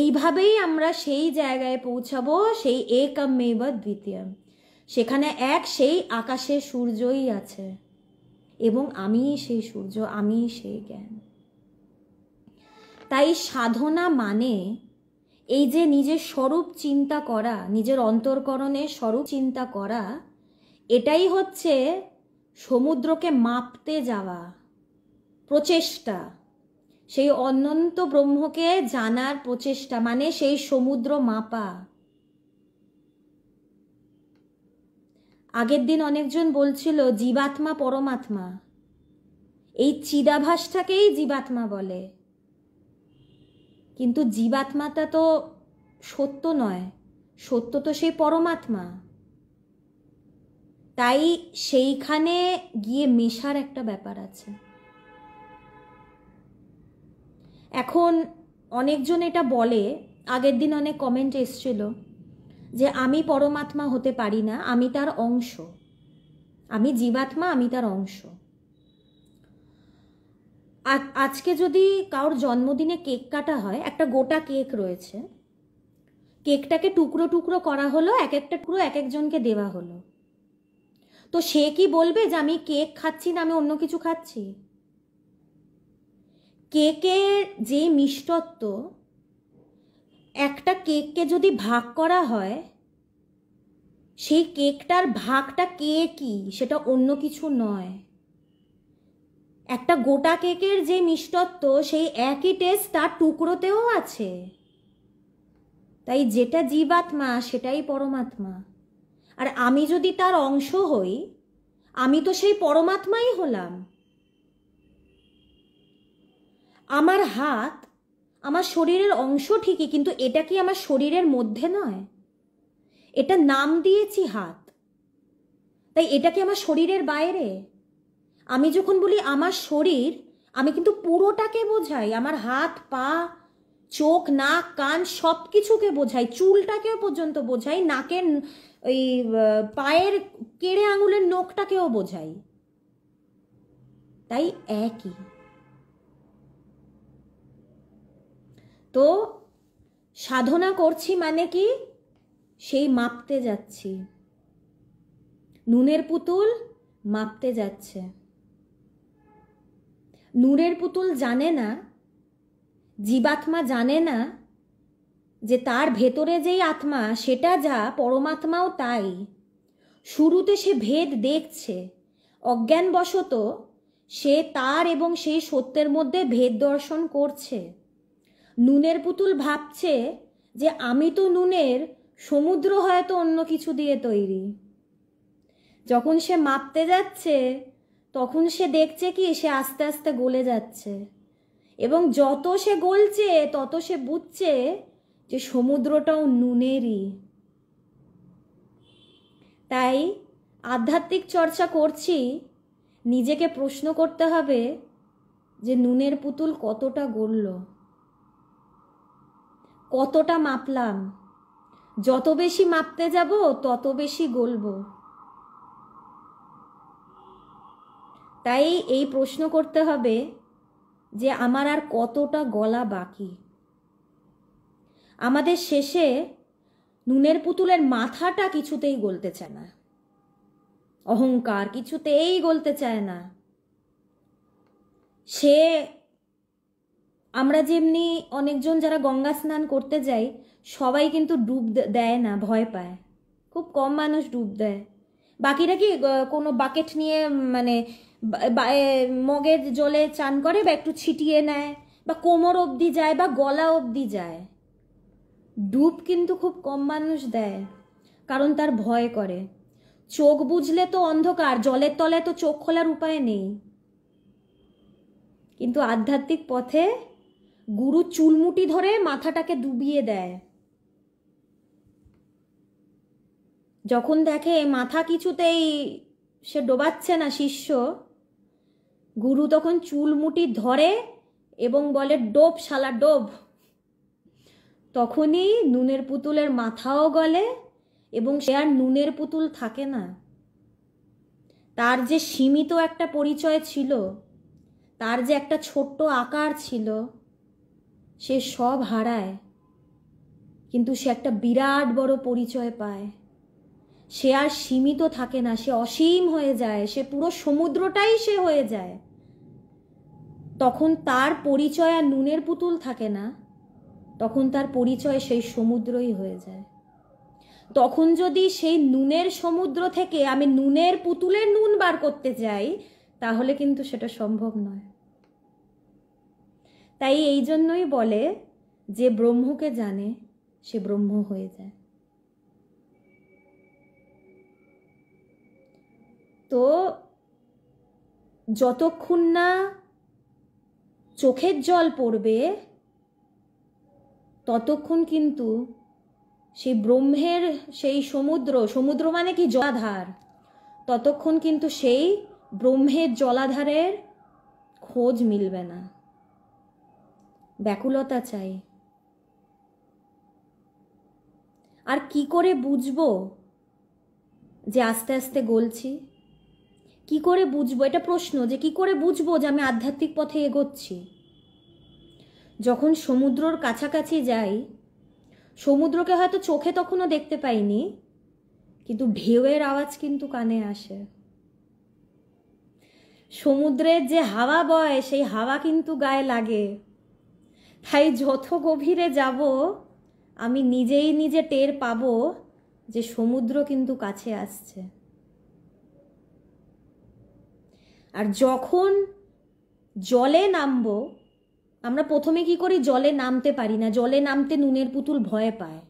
এইভাবেই আমরা সেই জায়গায় পৌঁছাবো সেই একম মেবা দ্বিতীয় সেখানে এক সেই আকাশে সূর্যই আছে এবং আমি সেই সূর্য আমি সেই জ্ঞান তাই সাধনা মানে এই যে নিজের স্বরূপ চিন্তা করা নিজের অন্তরকরণে স্বরূপ চিন্তা করা এটাই হচ্ছে সমুদ্রকে মাপতে যাওয়া প্রচেষ্টা সেই অনন্ত ব্রহ্মকে জানার প্রচেষ্টা মানে সেই সমুদ্র মাপা আগের দিন অনেকজন বলছিল জীবাত্মা পরমাত্মা এই চিদাভাসটাকেই জীবাত্মা বলে কিন্তু জীবাত্মাটা তো সত্য নয় সত্য তো সেই পরমাত্মা তাই সেইখানে গিয়ে মেশার একটা ব্যাপার আছে এখন অনেকজন এটা বলে আগের দিন অনেক কমেন্ট এসছিল যে আমি পরমাত্মা হতে পারি না আমি তার অংশ আমি জীবাত্মা আমি তার অংশ আজকে যদি কারোর জন্মদিনে কেক কাটা হয় একটা গোটা কেক রয়েছে কেকটাকে টুকরো টুকরো করা হলো এক একটা টুকরো এক একজনকে দেওয়া হলো তো সে কি বলবে যে আমি কেক খাচ্ছি না আমি অন্য কিছু খাচ্ছি কেকের যে মিষ্টত্ব একটা কেককে যদি ভাগ করা হয় সেই কেকটার ভাগটা কে কি সেটা অন্য কিছু নয় একটা গোটা কেকের যে মিষ্টত্ব সেই একই টেস্ট তার টুকরোতেও আছে তাই যেটা জীবাত্মা সেটাই পরমাত্মা আর আমি যদি তার অংশ হই আমি তো সেই পরমাত্মাই হলাম আমার হাত আমার শরীরের অংশ ঠিকই কিন্তু এটা কি আমার শরীরের মধ্যে নয় এটা নাম দিয়েছি হাত তাই এটা কি আমার শরীরের বাইরে আমি যখন বলি আমার শরীর আমি কিন্তু পুরোটাকে বোঝাই আমার হাত পা চোখ নাক কান সব কিছুকে বোঝাই চুলটাকেও পর্যন্ত বোঝাই নাকের ওই পায়ের কেড়ে আঙুলের নখটাকেও বোঝাই তাই একই তো সাধনা করছি মানে কি সেই মাপতে যাচ্ছি নুনের পুতুল মাপতে যাচ্ছে নূরের পুতুল জানে না জীবাত্মা জানে না যে তার ভেতরে যেই আত্মা সেটা যা পরমাত্মাও তাই শুরুতে সে ভেদ দেখছে অজ্ঞানবশত সে তার এবং সেই সত্যের মধ্যে ভেদ দর্শন করছে নুনের পুতুল ভাবছে যে আমি তো নুনের সমুদ্র হয়তো অন্য কিছু দিয়ে তৈরি যখন সে মাপতে যাচ্ছে তখন সে দেখছে কি সে আস্তে আস্তে গলে যাচ্ছে এবং যত সে গলছে তত সে বুঝছে যে সমুদ্রটাও নুনেরই তাই আধ্যাত্মিক চর্চা করছি নিজেকে প্রশ্ন করতে হবে যে নুনের পুতুল কতটা গড়ল কতটা মাপলাম যত বেশি মাপতে যাব তত বেশি গলবো তাই এই প্রশ্ন করতে হবে যে আমার আর কতটা গলা বাকি আমাদের শেষে নুনের পুতুলের মাথাটা কিছুতেই গলতে চায় না অহংকার কিছুতেই গলতে চায় না সে আমরা যেমনি অনেকজন যারা গঙ্গা স্নান করতে যাই সবাই কিন্তু ডুব দেয় না ভয় পায় খুব কম মানুষ ডুব দেয় বাকিরা কি কোনো বাকেট নিয়ে মানে মগের জলে চান করে বা একটু ছিটিয়ে নেয় বা কোমর অবধি যায় বা গলা অবধি যায় ডুব কিন্তু খুব কম মানুষ দেয় কারণ তার ভয় করে চোখ বুঝলে তো অন্ধকার জলের তলায় তো চোখ খোলার উপায় নেই কিন্তু আধ্যাত্মিক পথে গুরু চুলমুটি ধরে মাথাটাকে ডুবিয়ে দেয় যখন দেখে মাথা কিছুতেই সে ডোবাচ্ছে না শিষ্য গুরু তখন চুলমুটি ধরে এবং বলে ডোব শালা ডোব তখনই নুনের পুতুলের মাথাও গলে এবং সে আর নুনের পুতুল থাকে না তার যে সীমিত একটা পরিচয় ছিল তার যে একটা ছোট্ট আকার ছিল সে সব হারায় কিন্তু সে একটা বিরাট বড় পরিচয় পায় সে আর সীমিত থাকে না সে অসীম হয়ে যায় সে পুরো সমুদ্রটাই সে হয়ে যায় তখন তার পরিচয় আর নুনের পুতুল থাকে না তখন তার পরিচয় সেই সমুদ্রই হয়ে যায় তখন যদি সেই নুনের সমুদ্র থেকে আমি নুনের পুতুলের নুন বার করতে যাই তাহলে কিন্তু সেটা সম্ভব নয় তাই এই জন্যই বলে যে ব্রহ্মকে জানে সে ব্রহ্ম হয়ে যায় তো যতক্ষণ না চোখের জল পড়বে ততক্ষণ কিন্তু সেই ব্রহ্মের সেই সমুদ্র সমুদ্র মানে কি জলাধার ততক্ষণ কিন্তু সেই ব্রহ্মের জলাধারের খোঁজ মিলবে না ব্যাকুলতা চাই আর কি করে বুঝবো যে আস্তে আস্তে গলছি কি করে বুঝবো এটা প্রশ্ন যে কি করে বুঝবো যে আমি আধ্যাত্মিক পথে এগোচ্ছি যখন সমুদ্রর কাছাকাছি যাই সমুদ্রকে হয়তো চোখে তখনও দেখতে পাইনি কিন্তু ঢেউয়ের আওয়াজ কিন্তু কানে আসে সমুদ্রের যে হাওয়া বয় সেই হাওয়া কিন্তু গায়ে লাগে তাই যত গভীরে যাব আমি নিজেই নিজে টের পাবো যে সমুদ্র কিন্তু কাছে আসছে আর যখন জলে নামবো আমরা প্রথমে কি করি জলে নামতে পারি না জলে নামতে নুনের পুতুল ভয় পায়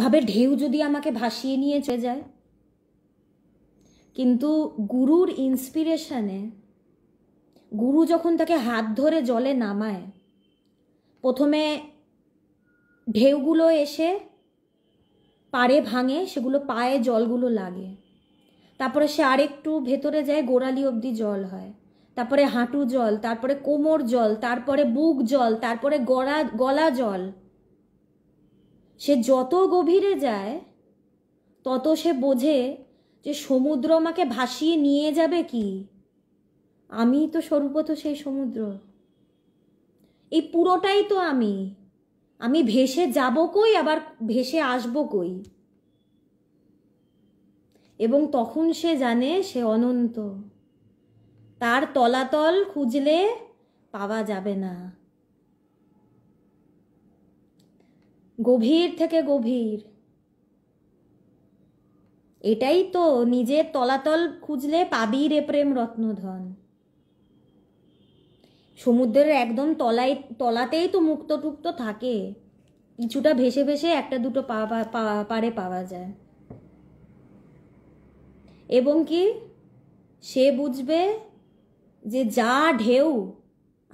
ভাবে ঢেউ যদি আমাকে ভাসিয়ে নিয়ে চলে যায় কিন্তু গুরুর ইন্সপিরেশনে গুরু যখন তাকে হাত ধরে জলে নামায় প্রথমে ঢেউগুলো এসে পাড়ে ভাঙে সেগুলো পায়ে জলগুলো লাগে তারপরে সে আরেকটু ভেতরে যায় গোড়ালি অবধি জল হয় তারপরে হাঁটু জল তারপরে কোমর জল তারপরে বুক জল তারপরে গলা গলা জল সে যত গভীরে যায় তত সে বোঝে যে সমুদ্র আমাকে ভাসিয়ে নিয়ে যাবে কি আমি তো স্বরূপত সেই সমুদ্র এই পুরোটাই তো আমি আমি ভেসে যাব কই আবার ভেসে আসবো কই এবং তখন সে জানে সে অনন্ত তার তলাতল খুঁজলে পাওয়া যাবে না গভীর থেকে গভীর এটাই তো নিজের তলাতল খুঁজলে পাবি রে প্রেম রত্নধন সমুদ্রের একদম তলায় তলাতেই তো মুক্ত টুক্ত থাকে কিছুটা ভেসে ভেসে একটা দুটো পারে পাওয়া যায় এবং কি সে বুঝবে যে যা ঢেউ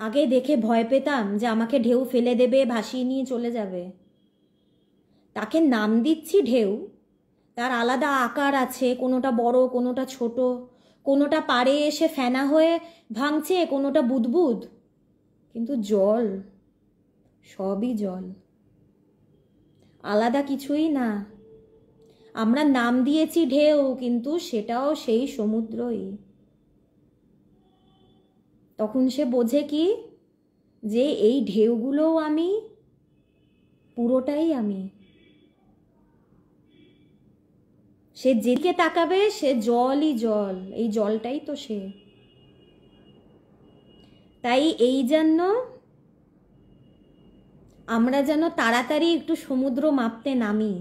আগে দেখে ভয় পেতাম যে আমাকে ঢেউ ফেলে দেবে ভাসিয়ে নিয়ে চলে যাবে তাকে নাম দিচ্ছি ঢেউ তার আলাদা আকার আছে কোনোটা বড় কোনোটা ছোট কোনোটা পাড়ে এসে ফেনা হয়ে ভাঙছে কোনোটা বুদবুদ কিন্তু জল সবই জল আলাদা কিছুই না আমরা নাম দিয়েছি ঢেউ কিন্তু সেটাও সেই সমুদ্রই তখন সে বোঝে কি যে এই ঢেউগুলোও আমি পুরোটাই আমি সে যেদিকে তাকাবে সে জলই জল এই জলটাই তো সে তাই এই জন্য আমরা যেন তাড়াতাড়ি একটু সমুদ্র মাপতে নামি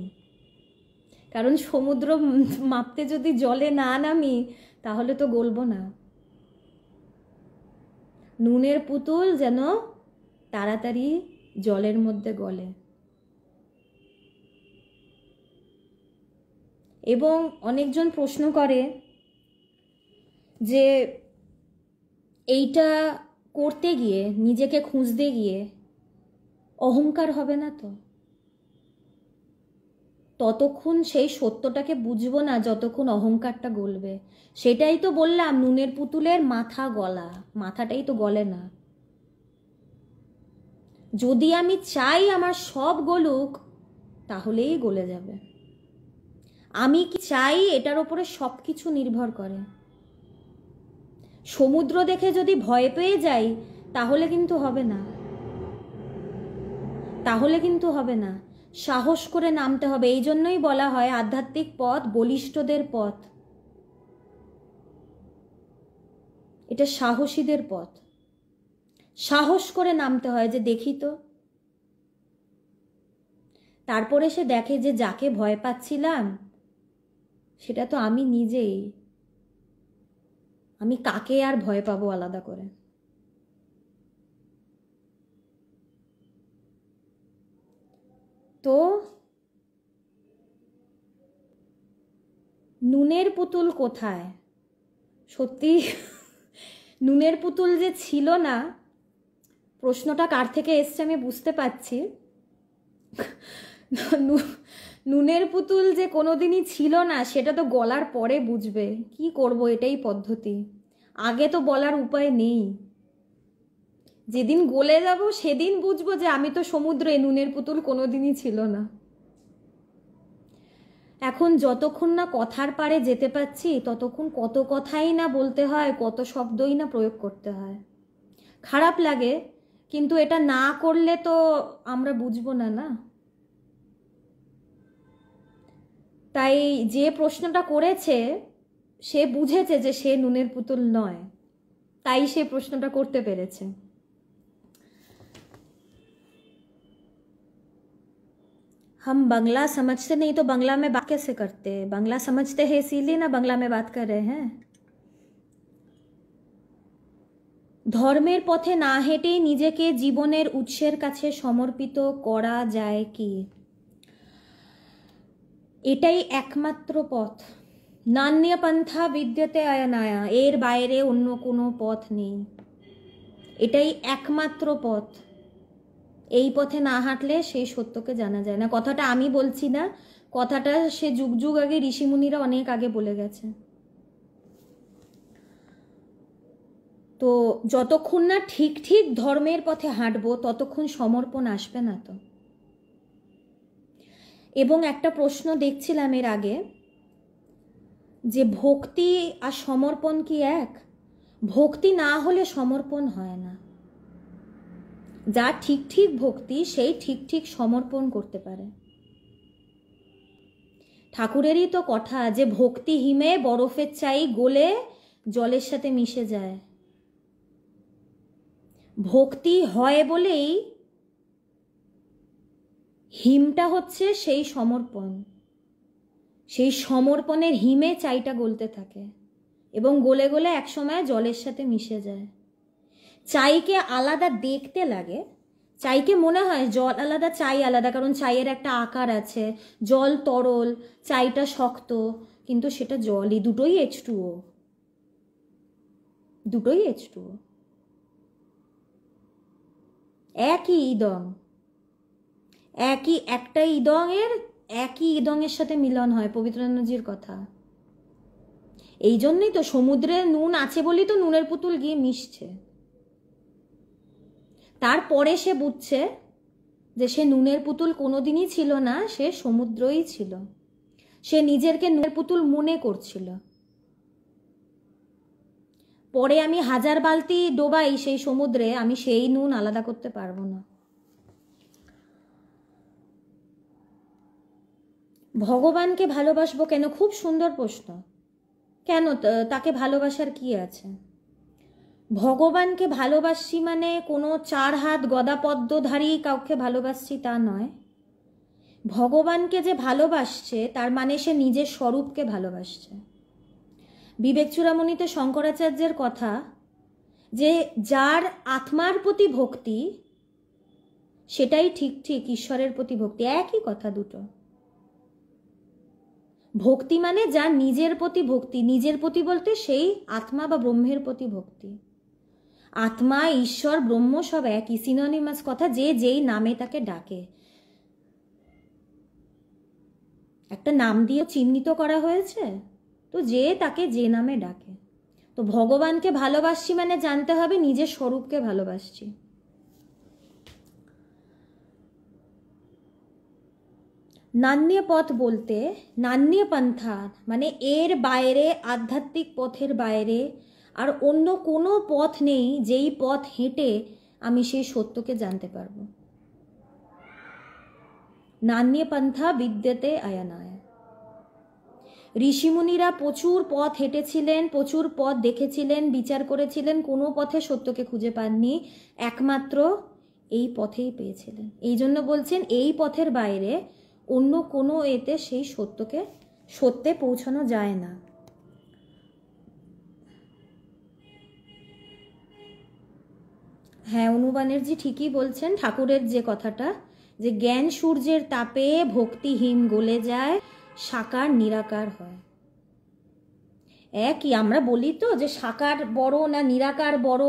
কারণ সমুদ্র মাপতে যদি জলে না নামি তাহলে তো গলবো না নুনের পুতুল যেন তাড়াতাড়ি জলের মধ্যে গলে এবং অনেকজন প্রশ্ন করে যে এইটা করতে গিয়ে নিজেকে খুঁজতে গিয়ে অহংকার হবে না তো ততক্ষণ সেই সত্যটাকে বুঝবো না যতক্ষণ অহংকারটা গলবে সেটাই তো বললাম নুনের পুতুলের মাথা গলা মাথাটাই তো গলে না যদি আমি চাই আমার সব গলুক তাহলেই গলে যাবে আমি কি চাই এটার ওপরে সব কিছু নির্ভর করে সমুদ্র দেখে যদি ভয় পেয়ে যাই তাহলে কিন্তু হবে না তাহলে কিন্তু হবে না সাহস করে নামতে হবে এই জন্যই বলা হয় আধ্যাত্মিক পথ বলিষ্ঠদের পথ এটা সাহসীদের পথ সাহস করে নামতে হয় যে দেখি তো তারপরে সে দেখে যে যাকে ভয় পাচ্ছিলাম সেটা তো আমি নিজেই আমি কাকে আর ভয় পাবো আলাদা করে তো নুনের পুতুল কোথায় সত্যি নুনের পুতুল যে ছিল না প্রশ্নটা কার থেকে এসছে আমি বুঝতে পারছি নুনের পুতুল যে কোনোদিনই ছিল না সেটা তো গলার পরে বুঝবে কি করব এটাই পদ্ধতি আগে তো বলার উপায় নেই যেদিন গলে যাব সেদিন বুঝবো যে আমি তো সমুদ্রে নুনের পুতুল কোনোদিনই ছিল না এখন যতক্ষণ না কথার পারে যেতে পাচ্ছি ততক্ষণ কত কথাই না বলতে হয় কত শব্দই না প্রয়োগ করতে হয় খারাপ লাগে কিন্তু এটা না করলে তো আমরা বুঝবো না না তাই যে প্রশ্নটা করেছে সে বুঝেছে যে সে নুনের পুতুল নয় তাই সে প্রশ্নটা করতে পেরেছে हम बंगला समझते नहीं तो बंगला में बात कैसे करते बंगला समझते हैं इसीलिए ना बंगला में बात कर रहे हैं ধর্মের পথে না হেঁটে নিজেকে জীবনের উৎসের কাছে সমর্পিত করা যায় কি এটাই একমাত্র পথ নান্য পন্থা বিদ্যতে আয়নায়া এর বাইরে অন্য কোনো পথ নেই এটাই একমাত্র পথ এই পথে না হাঁটলে সেই সত্যকে জানা যায় না কথাটা আমি বলছি না কথাটা সে যুগ যুগ আগে ঋষিমুনিরা অনেক আগে বলে গেছে তো যতক্ষণ না ঠিক ঠিক ধর্মের পথে হাঁটবো ততক্ষণ সমর্পণ আসবে না তো এবং একটা প্রশ্ন দেখছিলাম এর আগে যে ভক্তি আর সমর্পণ কি এক ভক্তি না হলে সমর্পণ হয় না যা ঠিক ঠিক ভক্তি সেই ঠিক ঠিক সমর্পণ করতে পারে ঠাকুরেরই তো কথা যে ভক্তি হিমে বরফের চাই গলে জলের সাথে মিশে যায় ভক্তি হয় বলেই হিমটা হচ্ছে সেই সমর্পণ সেই সমর্পণের হিমে চাইটা গলতে থাকে এবং গলে গলে একসময় জলের সাথে মিশে যায় চাইকে আলাদা দেখতে লাগে চাইকে মনে হয় জল আলাদা চাই আলাদা কারণ চায়ের একটা আকার আছে জল তরল চাইটা শক্ত কিন্তু সেটা জলই দুটোই এইচ টুও দুটোই এইচ টুও একই ইদং একই একটা ইদংয়ের একই ইদংয়ের সাথে মিলন হয় পবিত্রানজির কথা এই জন্যই তো সমুদ্রে নুন আছে বলেই তো নুনের পুতুল গিয়ে মিশছে তারপরে সে বুঝছে যে সে নুনের পুতুল কোনোদিনই ছিল না সে সমুদ্রই ছিল সে নিজেরকে নুনের পুতুল মনে করছিল পরে আমি হাজার বালতি ডোবাই সেই সমুদ্রে আমি সেই নুন আলাদা করতে পারবো না ভগবানকে ভালোবাসবো কেন খুব সুন্দর প্রশ্ন কেন তাকে ভালোবাসার কি আছে ভগবানকে ভালোবাসি মানে কোনো চার হাত গদাপদ্মধারী কাউকে ভালোবাসছি তা নয় ভগবানকে যে ভালোবাসছে তার মানে সে নিজের স্বরূপকে ভালোবাসছে বিবেক চূড়ামণিতে শঙ্করাচার্যের কথা যে যার আত্মার প্রতি ভক্তি সেটাই ঠিক ঠিক ঈশ্বরের প্রতি ভক্তি একই কথা দুটো ভক্তি মানে যার নিজের প্রতি ভক্তি নিজের প্রতি বলতে সেই আত্মা বা ব্রহ্মের প্রতি ভক্তি আত্মা ঈশ্বর ব্রহ্ম সব একই সিনোনিমাস কথা যে যেই নামে তাকে ডাকে একটা নাম দিয়ে চিহ্নিত করা হয়েছে তো যে তাকে যে নামে ডাকে তো ভগবানকে ভালোবাসছি মানে জানতে হবে নিজের স্বরূপকে ভালোবাসছি নান্য পথ বলতে নান্য পন্থা মানে এর বাইরে আধ্যাত্মিক পথের বাইরে আর অন্য কোনো পথ নেই যেই পথ হেঁটে আমি সেই সত্যকে জানতে পারবো নান্যে পন্থা বিদ্যেতে আয়ানায় ঋষিমুনিরা প্রচুর পথ হেঁটেছিলেন প্রচুর পথ দেখেছিলেন বিচার করেছিলেন কোনো পথে সত্যকে খুঁজে পাননি একমাত্র এই পথেই পেয়েছিলেন এই জন্য বলছেন এই পথের বাইরে অন্য কোনো এতে সেই সত্যকে সত্যে পৌঁছানো যায় না হ্যাঁ অনুবানের জি ঠিকই বলছেন ঠাকুরের যে কথাটা যে জ্ঞান সূর্যের তাপে ভক্তি হিম গলে যায় সাকার নিরাকার হয় একই আমরা বলি তো যে সাকার বড় না নিরাকার বড়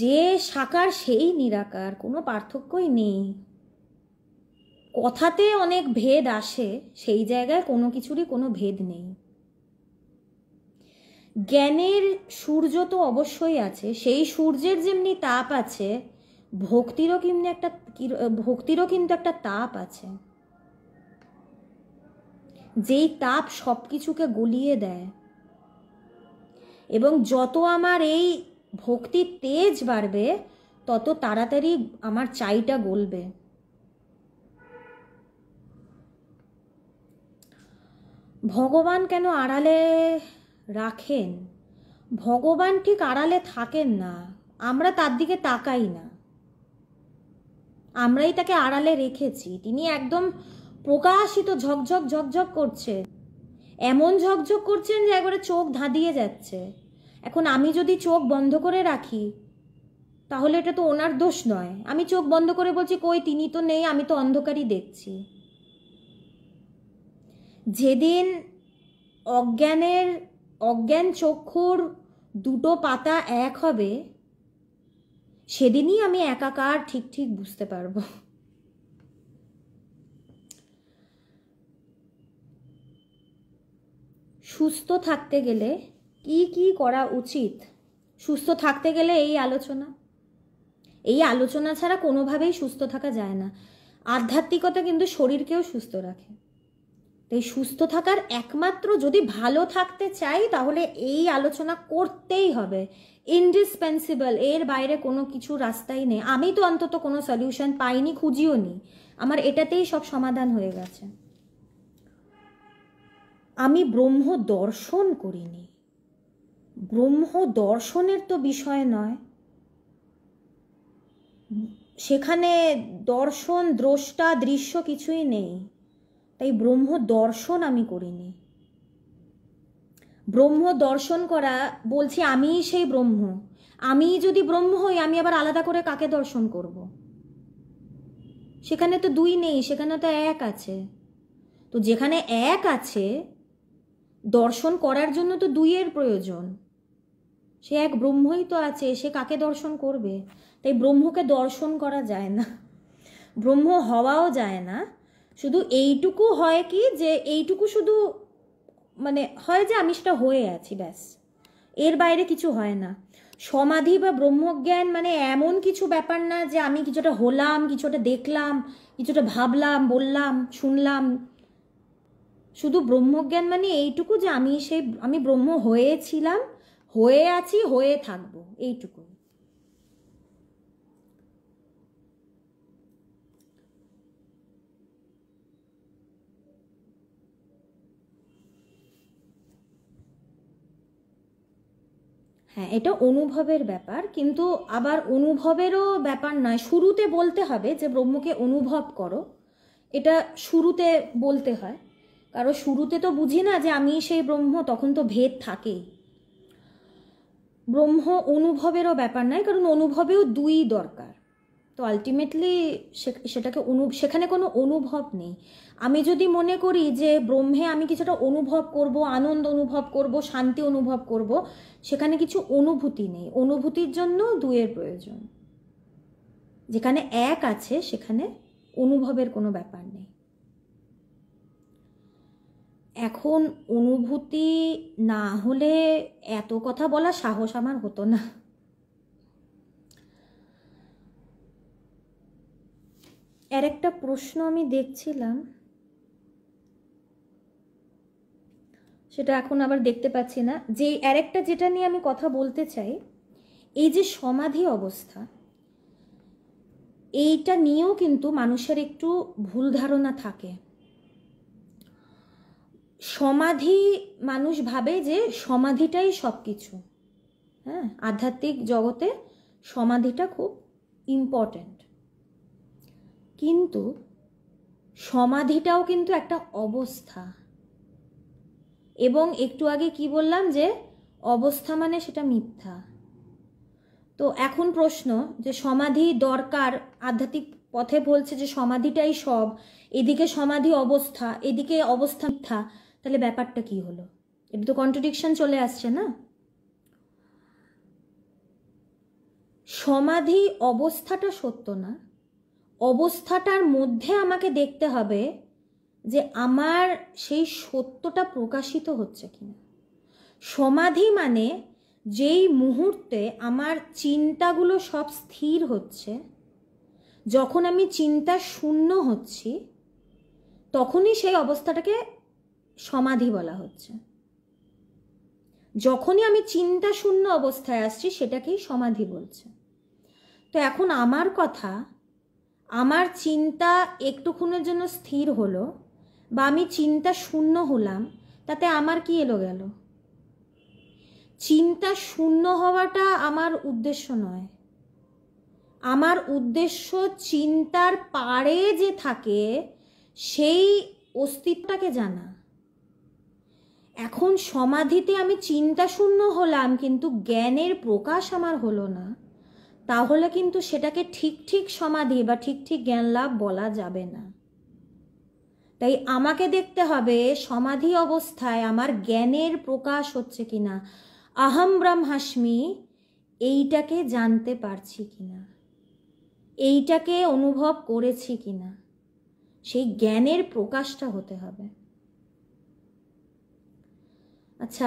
যে সাকার সেই নিরাকার কোনো পার্থক্যই নেই কথাতে অনেক ভেদ আসে সেই জায়গায় কোনো কিছুরই কোনো ভেদ নেই জ্ঞানের সূর্য তো অবশ্যই আছে সেই সূর্যের যেমনি তাপ আছে ভক্তিরও কিন্তু একটা ভক্তিরও কিন্তু একটা তাপ আছে যেই তাপ সব কিছুকে গলিয়ে দেয় এবং যত আমার এই ভক্তির তেজ বাড়বে তত তাড়াতাড়ি আমার চাইটা গলবে ভগবান কেন আড়ালে রাখেন ভগবান ঠিক আড়ালে থাকেন না আমরা তার দিকে তাকাই না আমরাই তাকে আড়ালে রেখেছি তিনি একদম প্রকাশিত ঝকঝক ঝকঝক করছে এমন ঝকঝক করছেন যে একবারে চোখ ধাঁধিয়ে যাচ্ছে এখন আমি যদি চোখ বন্ধ করে রাখি তাহলে এটা তো ওনার দোষ নয় আমি চোখ বন্ধ করে বলছি কই তিনি তো নেই আমি তো অন্ধকারই দেখছি যেদিন অজ্ঞানের অজ্ঞান চক্ষুর দুটো পাতা এক হবে সেদিনই আমি একাকার ঠিক ঠিক বুঝতে পারবো সুস্থ থাকতে গেলে কি কি করা উচিত সুস্থ থাকতে গেলে এই আলোচনা এই আলোচনা ছাড়া কোনোভাবেই সুস্থ থাকা যায় না আধ্যাত্মিকতা কিন্তু শরীরকেও সুস্থ রাখে তাই সুস্থ থাকার একমাত্র যদি ভালো থাকতে চাই তাহলে এই আলোচনা করতেই হবে ইনডিসপেন্সিবল এর বাইরে কোনো কিছু রাস্তাই নেই আমি তো অন্তত কোনো সলিউশন পাইনি খুঁজিও নি আমার এটাতেই সব সমাধান হয়ে গেছে আমি ব্রহ্ম দর্শন করিনি ব্রহ্ম দর্শনের তো বিষয় নয় সেখানে দর্শন দ্রষ্টা দৃশ্য কিছুই নেই তাই ব্রহ্ম দর্শন আমি করিনি ব্রহ্ম দর্শন করা বলছি আমিই সেই ব্রহ্ম আমি যদি ব্রহ্ম হই আমি আবার আলাদা করে কাকে দর্শন করব। সেখানে তো দুই নেই সেখানে তো এক আছে তো যেখানে এক আছে দর্শন করার জন্য তো দুইয়ের প্রয়োজন সে এক ব্রহ্মই তো আছে সে কাকে দর্শন করবে তাই ব্রহ্মকে দর্শন করা যায় না ব্রহ্ম হওয়াও যায় না শুধু এইটুকু হয় কি যে এইটুকু শুধু মানে হয় যে আমি সেটা হয়ে আছি ব্যাস এর বাইরে কিছু হয় না সমাধি বা ব্রহ্মজ্ঞান মানে এমন কিছু ব্যাপার না যে আমি কিছুটা হলাম কিছুটা দেখলাম কিছুটা ভাবলাম বললাম শুনলাম শুধু ব্রহ্মজ্ঞান মানে এইটুকু যে আমি সেই আমি ব্রহ্ম হয়েছিলাম হয়ে আছি হয়ে থাকবো এইটুকুই হ্যাঁ এটা অনুভবের ব্যাপার কিন্তু আবার অনুভবেরও ব্যাপার নয় শুরুতে বলতে হবে যে ব্রহ্মকে অনুভব করো এটা শুরুতে বলতে হয় কারণ শুরুতে তো বুঝি না যে আমি সেই ব্রহ্ম তখন তো ভেদ থাকেই ব্রহ্ম অনুভবেরও ব্যাপার নয় কারণ অনুভবেও দুই দরকার তো আলটিমেটলি সেটাকে অনু সেখানে কোনো অনুভব নেই আমি যদি মনে করি যে ব্রহ্মে আমি কিছুটা অনুভব করব আনন্দ অনুভব করব শান্তি অনুভব করব সেখানে কিছু অনুভূতি নেই অনুভূতির জন্য দুয়ের প্রয়োজন যেখানে এক আছে সেখানে অনুভবের কোনো ব্যাপার নেই এখন অনুভূতি না হলে এত কথা বলা সাহস আমার হতো না আর একটা প্রশ্ন আমি দেখছিলাম সেটা এখন আবার দেখতে পাচ্ছি না যে আর একটা যেটা নিয়ে আমি কথা বলতে চাই এই যে সমাধি অবস্থা এইটা নিয়েও কিন্তু মানুষের একটু ভুল ধারণা থাকে সমাধি মানুষ ভাবে যে সমাধিটাই সব কিছু হ্যাঁ আধ্যাত্মিক জগতে সমাধিটা খুব ইম্পর্ট্যান্ট কিন্তু সমাধিটাও কিন্তু একটা অবস্থা এবং একটু আগে কি বললাম যে অবস্থা মানে সেটা মিথ্যা তো এখন প্রশ্ন যে সমাধি দরকার আধ্যাত্মিক পথে বলছে যে সমাধিটাই সব এদিকে সমাধি অবস্থা এদিকে অবস্থা মিথ্যা তাহলে ব্যাপারটা কি হলো এটা তো কন্ট্রোডিকশন চলে আসছে না সমাধি অবস্থাটা সত্য না অবস্থাটার মধ্যে আমাকে দেখতে হবে যে আমার সেই সত্যটা প্রকাশিত হচ্ছে কিনা সমাধি মানে যেই মুহূর্তে আমার চিন্তাগুলো সব স্থির হচ্ছে যখন আমি চিন্তা শূন্য হচ্ছি তখনই সেই অবস্থাটাকে সমাধি বলা হচ্ছে যখনই আমি চিন্তা শূন্য অবস্থায় আসছি সেটাকেই সমাধি বলছে তো এখন আমার কথা আমার চিন্তা একটুক্ষণের জন্য স্থির হলো বা আমি চিন্তা শূন্য হলাম তাতে আমার কি এলো গেল চিন্তা শূন্য হওয়াটা আমার উদ্দেশ্য নয় আমার উদ্দেশ্য চিন্তার পারে যে থাকে সেই অস্তিত্বটাকে জানা এখন সমাধিতে আমি চিন্তা শূন্য হলাম কিন্তু জ্ঞানের প্রকাশ আমার হলো না তাহলে কিন্তু সেটাকে ঠিক ঠিক সমাধি বা ঠিক ঠিক জ্ঞান লাভ বলা যাবে না তাই আমাকে দেখতে হবে সমাধি অবস্থায় আমার জ্ঞানের প্রকাশ হচ্ছে কিনা আহম ব্রহ্মাসমি এইটাকে জানতে পারছি কিনা এইটাকে অনুভব করেছি কিনা সেই জ্ঞানের প্রকাশটা হতে হবে আচ্ছা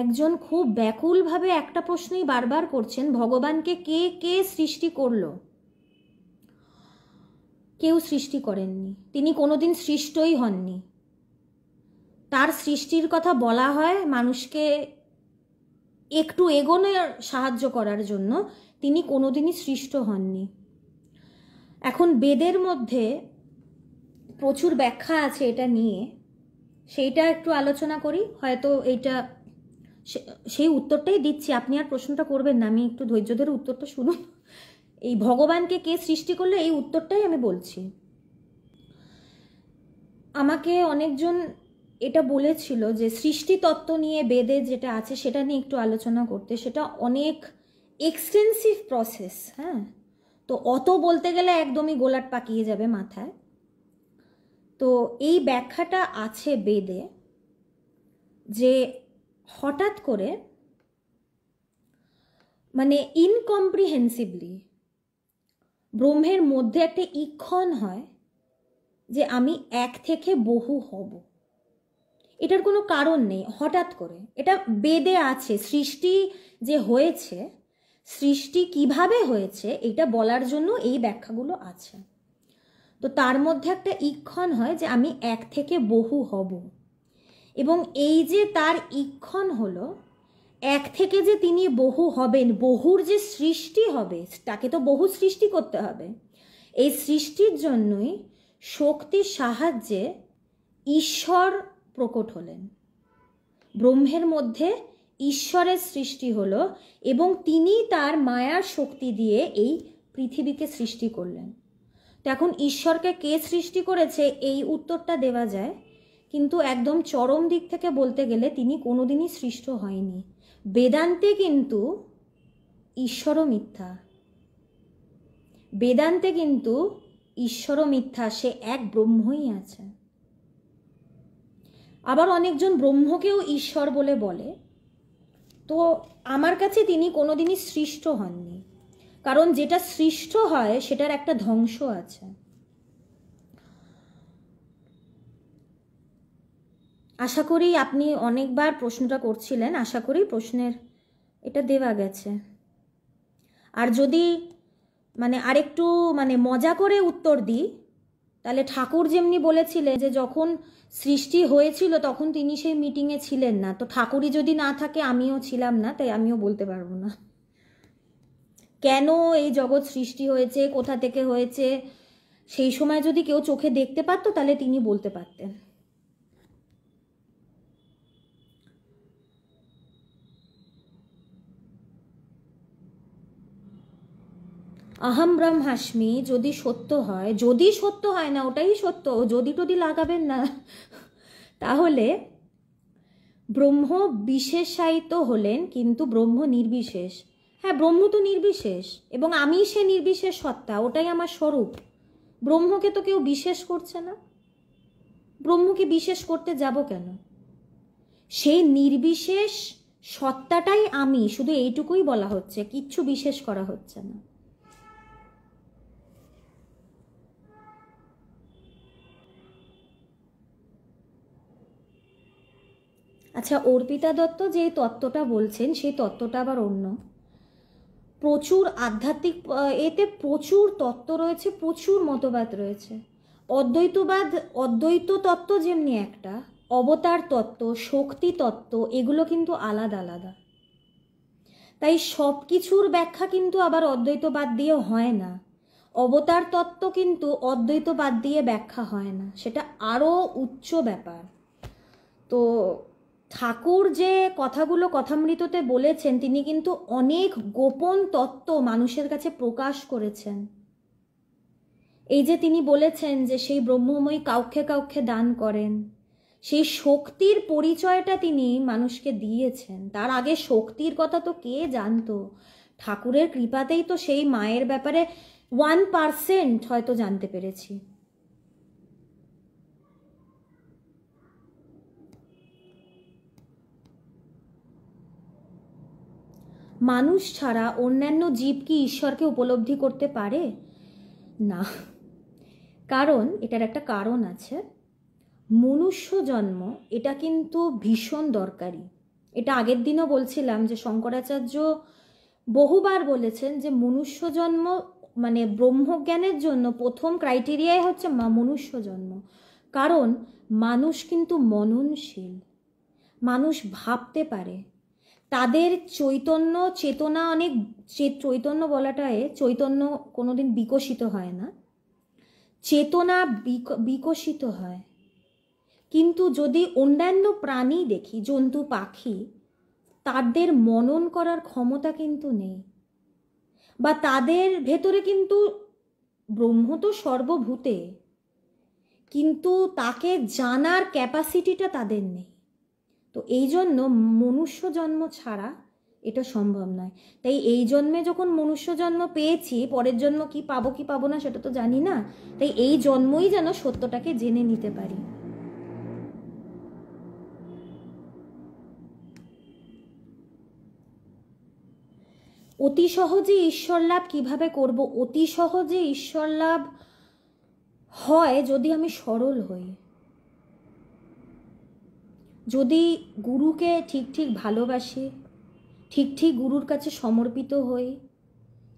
একজন খুব ব্যাকুলভাবে একটা প্রশ্নই বারবার করছেন ভগবানকে কে কে সৃষ্টি করল কেউ সৃষ্টি করেননি তিনি কোনোদিন সৃষ্টই হননি তার সৃষ্টির কথা বলা হয় মানুষকে একটু এগোনোর সাহায্য করার জন্য তিনি কোনোদিনই সৃষ্ট হননি এখন বেদের মধ্যে প্রচুর ব্যাখ্যা আছে এটা নিয়ে সেইটা একটু আলোচনা করি হয়তো এটা সেই উত্তরটাই দিচ্ছি আপনি আর প্রশ্নটা করবেন না আমি একটু ধৈর্য ধরে উত্তরটা শুনুন এই ভগবানকে কে সৃষ্টি করলে এই উত্তরটাই আমি বলছি আমাকে অনেকজন এটা বলেছিল যে সৃষ্টি তত্ত্ব নিয়ে বেদে যেটা আছে সেটা নিয়ে একটু আলোচনা করতে সেটা অনেক এক্সটেন্সিভ প্রসেস হ্যাঁ তো অত বলতে গেলে একদমই গোলাট পাকিয়ে যাবে মাথায় তো এই ব্যাখ্যাটা আছে বেদে যে হঠাৎ করে মানে ইনকম্প্রিহেন্সিভলি ব্রহ্মের মধ্যে একটা ইক্ষণ হয় যে আমি এক থেকে বহু হব এটার কোনো কারণ নেই হঠাৎ করে এটা বেদে আছে সৃষ্টি যে হয়েছে সৃষ্টি কিভাবে হয়েছে এটা বলার জন্য এই ব্যাখ্যাগুলো আছে তো তার মধ্যে একটা ইক্ষণ হয় যে আমি এক থেকে বহু হব এবং এই যে তার ইক্ষণ হলো এক থেকে যে তিনি বহু হবেন বহুর যে সৃষ্টি হবে তাকে তো বহু সৃষ্টি করতে হবে এই সৃষ্টির জন্যই শক্তির সাহায্যে ঈশ্বর প্রকট হলেন ব্রহ্মের মধ্যে ঈশ্বরের সৃষ্টি হলো এবং তিনি তার মায়ার শক্তি দিয়ে এই পৃথিবীকে সৃষ্টি করলেন তো এখন ঈশ্বরকে কে সৃষ্টি করেছে এই উত্তরটা দেওয়া যায় কিন্তু একদম চরম দিক থেকে বলতে গেলে তিনি কোনোদিনই সৃষ্ট হয়নি বেদান্তে কিন্তু ঈশ্বরও মিথ্যা বেদান্তে কিন্তু ঈশ্বরও মিথ্যা সে এক ব্রহ্মই আছে আবার অনেকজন ব্রহ্মকেও ঈশ্বর বলে বলে তো আমার কাছে তিনি কোনোদিনই সৃষ্ট হননি কারণ যেটা সৃষ্ট হয় সেটার একটা ধ্বংস আছে আশা করি আপনি অনেকবার প্রশ্নটা করছিলেন আশা করি প্রশ্নের এটা দেওয়া গেছে আর যদি মানে আরেকটু মানে মজা করে উত্তর দিই তাহলে ঠাকুর যেমনি বলেছিলেন যে যখন সৃষ্টি হয়েছিল তখন তিনি সেই মিটিংয়ে ছিলেন না তো ঠাকুরই যদি না থাকে আমিও ছিলাম না তাই আমিও বলতে পারবো না কেন এই জগৎ সৃষ্টি হয়েছে কোথা থেকে হয়েছে সেই সময় যদি কেউ চোখে দেখতে পারতো তাহলে তিনি বলতে পারতেন আহম ব্রাম হাসমি যদি সত্য হয় যদি সত্য হয় না ওটাই সত্য যদি টদি লাগাবেন না তাহলে ব্রহ্ম বিশেষায়িত হলেন কিন্তু ব্রহ্ম নির্বিশেষ হ্যাঁ ব্রহ্ম তো নির্বিশেষ এবং আমি সে নির্বিশেষ সত্তা ওটাই আমার স্বরূপ ব্রহ্মকে তো কেউ বিশেষ করছে না ব্রহ্মকে বিশেষ করতে যাব কেন সেই নির্বিশেষ সত্তাটাই আমি শুধু এইটুকুই বলা হচ্ছে কিচ্ছু বিশেষ করা হচ্ছে না আচ্ছা অর্পিতা দত্ত যে তত্ত্বটা বলছেন সেই তত্ত্বটা আবার অন্য প্রচুর আধ্যাত্মিক এতে প্রচুর তত্ত্ব রয়েছে প্রচুর মতবাদ রয়েছে অদ্বৈতবাদ অদ্বৈত তত্ত্ব যেমনি একটা অবতার তত্ত্ব শক্তি তত্ত্ব এগুলো কিন্তু আলাদা আলাদা তাই সব কিছুর ব্যাখ্যা কিন্তু আবার অদ্বৈতবাদ দিয়ে হয় না অবতার তত্ত্ব কিন্তু অদ্বৈতবাদ দিয়ে ব্যাখ্যা হয় না সেটা আরও উচ্চ ব্যাপার তো ঠাকুর যে কথাগুলো কথামৃততে বলেছেন তিনি কিন্তু অনেক গোপন তত্ত্ব মানুষের কাছে প্রকাশ করেছেন এই যে তিনি বলেছেন যে সেই ব্রহ্মময়ী কাউকে কাউকে দান করেন সেই শক্তির পরিচয়টা তিনি মানুষকে দিয়েছেন তার আগে শক্তির কথা তো কে জানতো ঠাকুরের কৃপাতেই তো সেই মায়ের ব্যাপারে ওয়ান পার্সেন্ট হয়তো জানতে পেরেছি মানুষ ছাড়া অন্যান্য জীব কি ঈশ্বরকে উপলব্ধি করতে পারে না কারণ এটার একটা কারণ আছে মনুষ্য জন্ম এটা কিন্তু ভীষণ দরকারি এটা আগের দিনও বলছিলাম যে শঙ্করাচার্য বহুবার বলেছেন যে মনুষ্য জন্ম মানে ব্রহ্মজ্ঞানের জন্য প্রথম ক্রাইটেরিয়াই হচ্ছে মনুষ্য জন্ম কারণ মানুষ কিন্তু মননশীল মানুষ ভাবতে পারে তাদের চৈতন্য চেতনা অনেক চৈতন্য বলাটায় চৈতন্য কোনোদিন বিকশিত হয় না চেতনা বিকশিত হয় কিন্তু যদি অন্যান্য প্রাণী দেখি জন্তু পাখি তাদের মনন করার ক্ষমতা কিন্তু নেই বা তাদের ভেতরে কিন্তু ব্রহ্ম তো সর্বভূতে কিন্তু তাকে জানার ক্যাপাসিটিটা তাদের নেই তো এই জন্য মনুষ্য জন্ম ছাড়া এটা সম্ভব নয় তাই এই জন্মে যখন মনুষ্য জন্ম পেয়েছি পরের জন্ম কি পাবো কি পাবো না সেটা তো জানি না তাই এই জন্মই যেন সত্যটাকে জেনে নিতে পারি অতি সহজে ঈশ্বর লাভ কিভাবে করব অতি সহজে ঈশ্বর লাভ হয় যদি আমি সরল হই যদি গুরুকে ঠিক ঠিক ভালোবাসি ঠিক ঠিক গুরুর কাছে সমর্পিত হই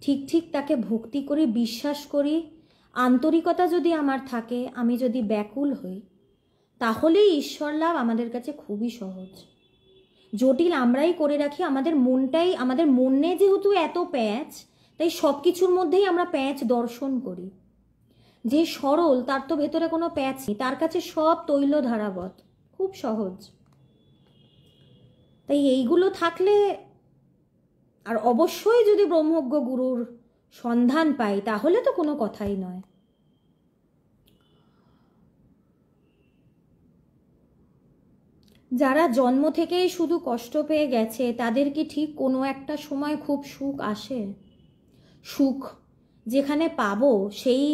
ঠিক ঠিক তাকে ভক্তি করি বিশ্বাস করি আন্তরিকতা যদি আমার থাকে আমি যদি ব্যাকুল হই তাহলেই ঈশ্বর লাভ আমাদের কাছে খুবই সহজ জটিল আমরাই করে রাখি আমাদের মনটাই আমাদের মনে যেহেতু এত প্যাঁচ তাই সব কিছুর মধ্যেই আমরা প্যাঁচ দর্শন করি যে সরল তার তো ভেতরে কোনো প্যাঁচ নেই তার কাছে সব তৈল ধারাবত খুব সহজ তাই এইগুলো থাকলে আর অবশ্যই যদি ব্রহ্মজ্ঞ গুরুর সন্ধান পাই তাহলে তো কোনো কথাই নয় যারা জন্ম থেকেই শুধু কষ্ট পেয়ে গেছে তাদের কি ঠিক কোনো একটা সময় খুব সুখ আসে সুখ যেখানে পাবো সেই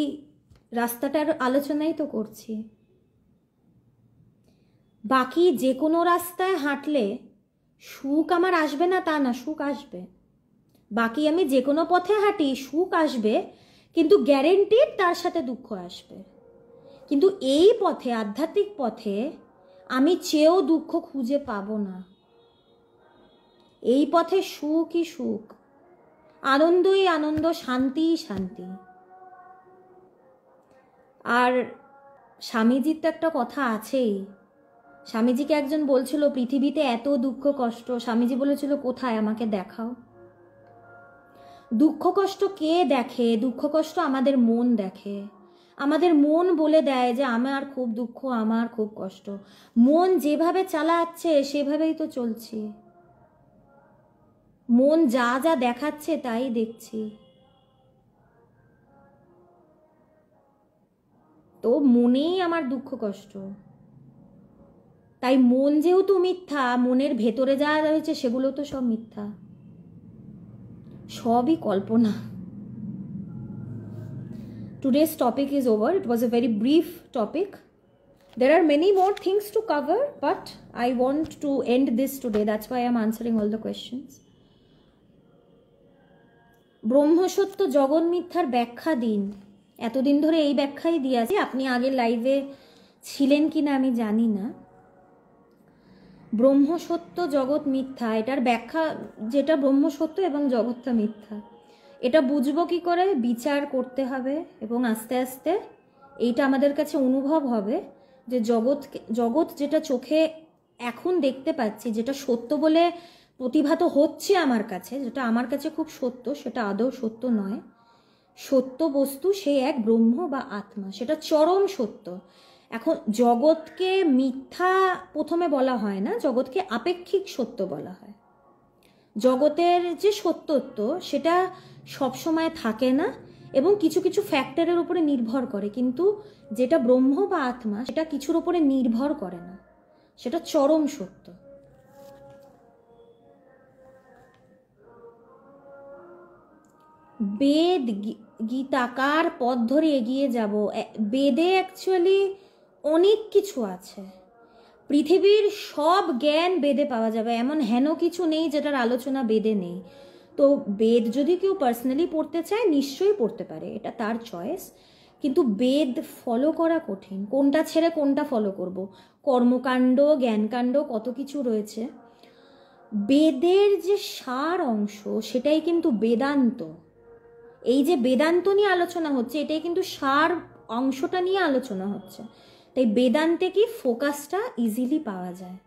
রাস্তাটার আলোচনাই তো করছি বাকি যে কোনো রাস্তায় হাঁটলে সুখ আমার আসবে না তা না সুখ আসবে বাকি আমি যে কোনো পথে হাঁটি সুখ আসবে কিন্তু গ্যারেন্টিড তার সাথে দুঃখ আসবে কিন্তু এই পথে আধ্যাত্মিক পথে আমি চেয়েও দুঃখ খুঁজে পাবো না এই পথে সুখই সুখ আনন্দই আনন্দ শান্তিই শান্তি আর স্বামীজির তো একটা কথা আছেই স্বামীজিকে একজন বলছিল পৃথিবীতে এত দুঃখ কষ্ট স্বামীজি বলেছিল কোথায় আমাকে দেখাও দুঃখ কষ্ট কে দেখে দুঃখ কষ্ট আমাদের মন দেখে আমাদের মন বলে দেয় যে আমার খুব দুঃখ আমার খুব কষ্ট মন যেভাবে চালাচ্ছে সেভাবেই তো চলছি মন যা যা দেখাচ্ছে তাই দেখছি তো মনেই আমার দুঃখ কষ্ট তাই মন যেহেতু মিথ্যা মনের ভেতরে যা রয়েছে সেগুলো তো সব মিথ্যা সবই কল্পনা today's topic is over it was a very brief topic there are many more things to cover but I want to end this today that's why am answering all the questions ব্রহ্মসত্য জগন মিথ্যার ব্যাখ্যা দিন এতদিন ধরে এই ব্যাখ্যাই দিয়ে আছে আপনি আগে লাইভে ছিলেন কি না আমি জানি না ব্রহ্মসত্য জগৎ মিথ্যা এটার ব্যাখ্যা যেটা ব্রহ্মসত্য এবং জগৎটা মিথ্যা এটা বুঝবো কী করে বিচার করতে হবে এবং আস্তে আস্তে এইটা আমাদের কাছে অনুভব হবে যে জগৎ জগৎ যেটা চোখে এখন দেখতে পাচ্ছি যেটা সত্য বলে প্রতিভাত হচ্ছে আমার কাছে যেটা আমার কাছে খুব সত্য সেটা আদৌ সত্য নয় সত্য বস্তু সেই এক ব্রহ্ম বা আত্মা সেটা চরম সত্য এখন জগৎকে মিথ্যা প্রথমে বলা হয় না জগৎকে আপেক্ষিক সত্য বলা হয় জগতের যে সত্যত্ব সেটা সবসময় থাকে না এবং কিছু কিছু ফ্যাক্টরের উপরে নির্ভর করে কিন্তু যেটা ব্রহ্ম বা আত্মা সেটা কিছুর উপরে নির্ভর করে না সেটা চরম সত্য বেদ গীতাকার পথ ধরে এগিয়ে যাব বেদে অ্যাকচুয়ালি অনেক কিছু আছে পৃথিবীর সব জ্ঞান বেদে পাওয়া যাবে এমন হেন কিছু নেই যেটার আলোচনা বেদে নেই তো বেদ যদি কেউ পার্সোনালি পড়তে চায় নিশ্চয়ই পড়তে পারে এটা তার চয়েস কিন্তু বেদ ফলো করা কঠিন কোনটা ছেড়ে কোনটা ফলো করব কর্মকাণ্ড জ্ঞানকাণ্ড কত কিছু রয়েছে বেদের যে সার অংশ সেটাই কিন্তু বেদান্ত এই যে বেদান্ত নিয়ে আলোচনা হচ্ছে এটাই কিন্তু সার অংশটা নিয়ে আলোচনা হচ্ছে তাই বেদান্তে কি ফোকাসটা ইজিলি পাওয়া যায়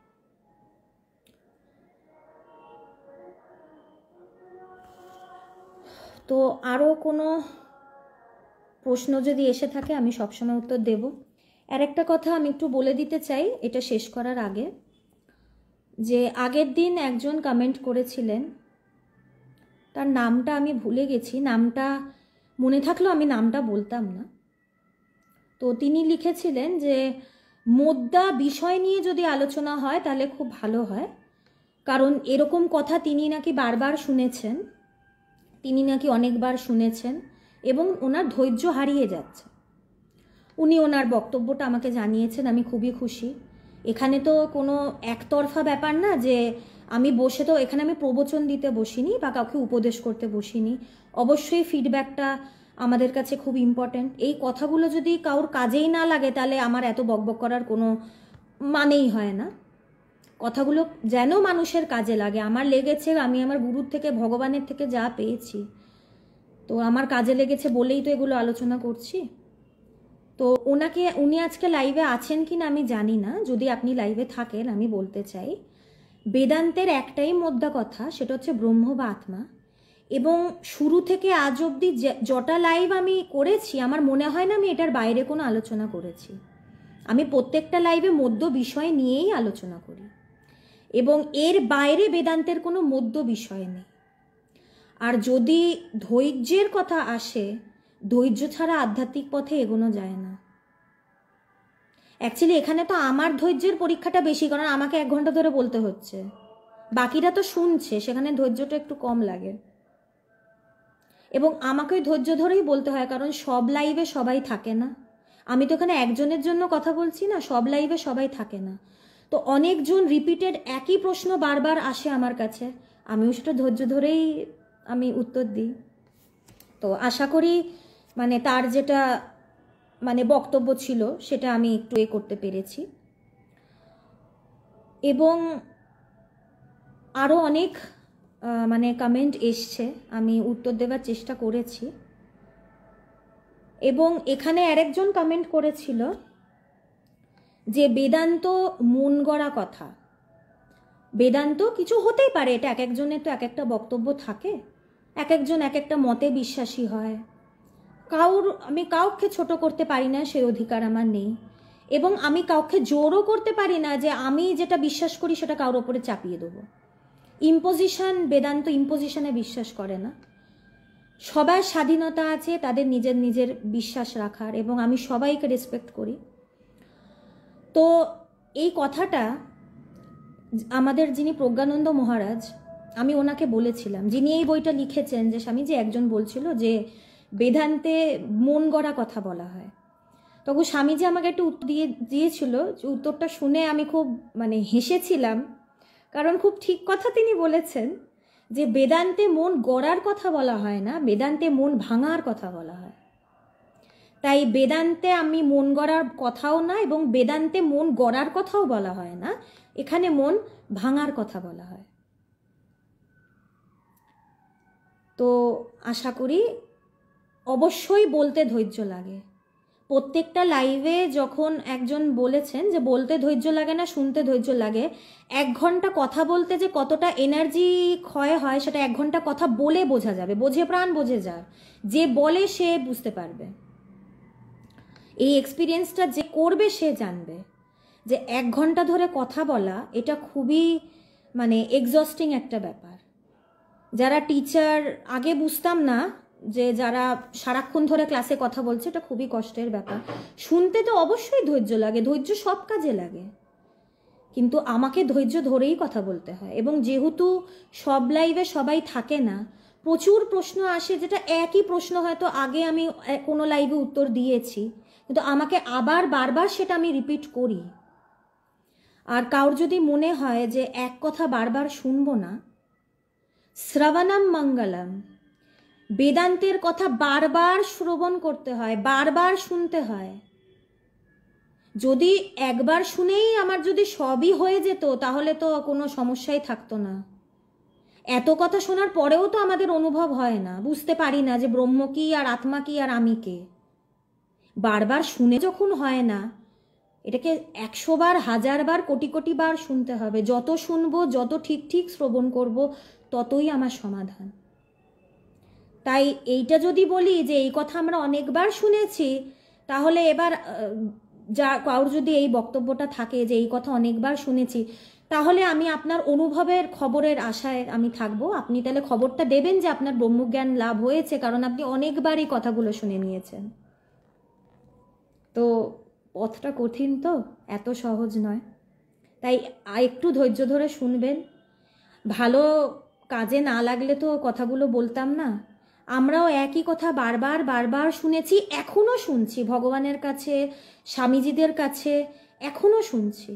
তো আরও কোনো প্রশ্ন যদি এসে থাকে আমি সবসময় উত্তর দেব আর একটা কথা আমি একটু বলে দিতে চাই এটা শেষ করার আগে যে আগের দিন একজন কমেন্ট করেছিলেন তার নামটা আমি ভুলে গেছি নামটা মনে থাকলেও আমি নামটা বলতাম না তো তিনি লিখেছিলেন যে মোদ্দা বিষয় নিয়ে যদি আলোচনা হয় তাহলে খুব ভালো হয় কারণ এরকম কথা তিনি নাকি বারবার শুনেছেন তিনি নাকি অনেকবার শুনেছেন এবং ওনার ধৈর্য হারিয়ে যাচ্ছে উনি ওনার বক্তব্যটা আমাকে জানিয়েছেন আমি খুবই খুশি এখানে তো কোনো একতরফা ব্যাপার না যে আমি বসে তো এখানে আমি প্রবচন দিতে বসিনি বা কাউকে উপদেশ করতে বসিনি অবশ্যই ফিডব্যাকটা আমাদের কাছে খুব ইম্পর্ট্যান্ট এই কথাগুলো যদি কারোর কাজেই না লাগে তাহলে আমার এত বকবক করার কোনো মানেই হয় না কথাগুলো যেন মানুষের কাজে লাগে আমার লেগেছে আমি আমার গুরুর থেকে ভগবানের থেকে যা পেয়েছি তো আমার কাজে লেগেছে বলেই তো এগুলো আলোচনা করছি তো ওনাকে উনি আজকে লাইভে আছেন কি না আমি জানি না যদি আপনি লাইভে থাকেন আমি বলতে চাই বেদান্তের একটাই মোদ্দা কথা সেটা হচ্ছে ব্রহ্ম বা আত্মা এবং শুরু থেকে আজ অবধি জটা লাইভ আমি করেছি আমার মনে হয় না আমি এটার বাইরে কোনো আলোচনা করেছি আমি প্রত্যেকটা লাইভে মধ্য বিষয় নিয়েই আলোচনা করি এবং এর বাইরে বেদান্তের কোনো মধ্য বিষয় নেই আর যদি ধৈর্যের কথা আসে ধৈর্য ছাড়া আধ্যাত্মিক পথে এগোনো যায় না অ্যাকচুয়ালি এখানে তো আমার ধৈর্যের পরীক্ষাটা বেশি কারণ আমাকে এক ঘন্টা ধরে বলতে হচ্ছে বাকিরা তো শুনছে সেখানে ধৈর্যটা একটু কম লাগে এবং আমাকে ধৈর্য ধরেই বলতে হয় কারণ সব লাইভে সবাই থাকে না আমি তো এখানে একজনের জন্য কথা বলছি না সব লাইভে সবাই থাকে না তো অনেকজন রিপিটেড একই প্রশ্ন বারবার আসে আমার কাছে আমিও সেটা ধৈর্য ধরেই আমি উত্তর দিই তো আশা করি মানে তার যেটা মানে বক্তব্য ছিল সেটা আমি একটু এ করতে পেরেছি এবং আরও অনেক মানে কমেন্ট এসছে আমি উত্তর দেওয়ার চেষ্টা করেছি এবং এখানে আরেকজন কমেন্ট করেছিল যে বেদান্ত মন গড়া কথা বেদান্ত কিছু হতেই পারে এটা এক একজনের তো এক একটা বক্তব্য থাকে এক একজন এক একটা মতে বিশ্বাসী হয় কাউর আমি কাউকে ছোট করতে পারি না সেই অধিকার আমার নেই এবং আমি কাউকে জোরও করতে পারি না যে আমি যেটা বিশ্বাস করি সেটা কারোর ওপরে চাপিয়ে দেবো ইম্পোজিশন বেদান্ত ইম্পোজিশনে বিশ্বাস করে না সবার স্বাধীনতা আছে তাদের নিজের নিজের বিশ্বাস রাখার এবং আমি সবাইকে রেসপেক্ট করি তো এই কথাটা আমাদের যিনি প্রজ্ঞানন্দ মহারাজ আমি ওনাকে বলেছিলাম যিনি এই বইটা লিখেছেন যে স্বামীজি একজন বলছিল যে বেদান্তে মন গড়া কথা বলা হয় তখন স্বামীজি আমাকে একটু উত্তর দিয়ে দিয়েছিল উত্তরটা শুনে আমি খুব মানে হেসেছিলাম কারণ খুব ঠিক কথা তিনি বলেছেন যে বেদান্তে মন গড়ার কথা বলা হয় না বেদান্তে মন ভাঙার কথা বলা হয় তাই বেদান্তে আমি মন গড়ার কথাও না এবং বেদান্তে মন গড়ার কথাও বলা হয় না এখানে মন ভাঙার কথা বলা হয় তো আশা করি অবশ্যই বলতে ধৈর্য লাগে প্রত্যেকটা লাইভে যখন একজন বলেছেন যে বলতে ধৈর্য লাগে না শুনতে ধৈর্য লাগে এক ঘন্টা কথা বলতে যে কতটা এনার্জি ক্ষয় হয় সেটা এক ঘন্টা কথা বলে বোঝা যাবে বোঝে প্রাণ বোঝে যায় যে বলে সে বুঝতে পারবে এই এক্সপিরিয়েন্সটা যে করবে সে জানবে যে এক ঘন্টা ধরে কথা বলা এটা খুবই মানে এক্সস্টিং একটা ব্যাপার যারা টিচার আগে বুঝতাম না যে যারা সারাক্ষণ ধরে ক্লাসে কথা বলছে এটা খুবই কষ্টের ব্যাপার শুনতে তো অবশ্যই ধৈর্য লাগে ধৈর্য সব কাজে লাগে কিন্তু আমাকে ধৈর্য ধরেই কথা বলতে হয় এবং যেহেতু সব লাইভে সবাই থাকে না প্রচুর প্রশ্ন আসে যেটা একই প্রশ্ন হয়তো আগে আমি কোনো লাইভে উত্তর দিয়েছি কিন্তু আমাকে আবার বারবার সেটা আমি রিপিট করি আর কারোর যদি মনে হয় যে এক কথা বারবার শুনবো না শ্রাবণাম মঙ্গলাম বেদান্তের কথা বারবার শ্রবণ করতে হয় বারবার শুনতে হয় যদি একবার শুনেই আমার যদি সবই হয়ে যেত তাহলে তো কোনো সমস্যাই থাকতো না এত কথা শোনার পরেও তো আমাদের অনুভব হয় না বুঝতে পারি না যে ব্রহ্ম কি আর আত্মা কি আর আমি কে বারবার শুনে যখন হয় না এটাকে একশো বার হাজার বার কোটি কোটি বার শুনতে হবে যত শুনবো যত ঠিক ঠিক শ্রবণ করব ততই আমার সমাধান তাই এইটা যদি বলি যে এই কথা আমরা অনেকবার শুনেছি তাহলে এবার যা কারোর যদি এই বক্তব্যটা থাকে যে এই কথা অনেকবার শুনেছি তাহলে আমি আপনার অনুভবের খবরের আশায় আমি থাকবো আপনি তাহলে খবরটা দেবেন যে আপনার ব্রহ্মজ্ঞান লাভ হয়েছে কারণ আপনি অনেকবার এই কথাগুলো শুনে নিয়েছেন তো পথটা কঠিন তো এত সহজ নয় তাই একটু ধৈর্য ধরে শুনবেন ভালো কাজে না লাগলে তো কথাগুলো বলতাম না আমরাও একই কথা বারবার বারবার শুনেছি এখনও শুনছি ভগবানের কাছে স্বামীজিদের কাছে এখনও শুনছি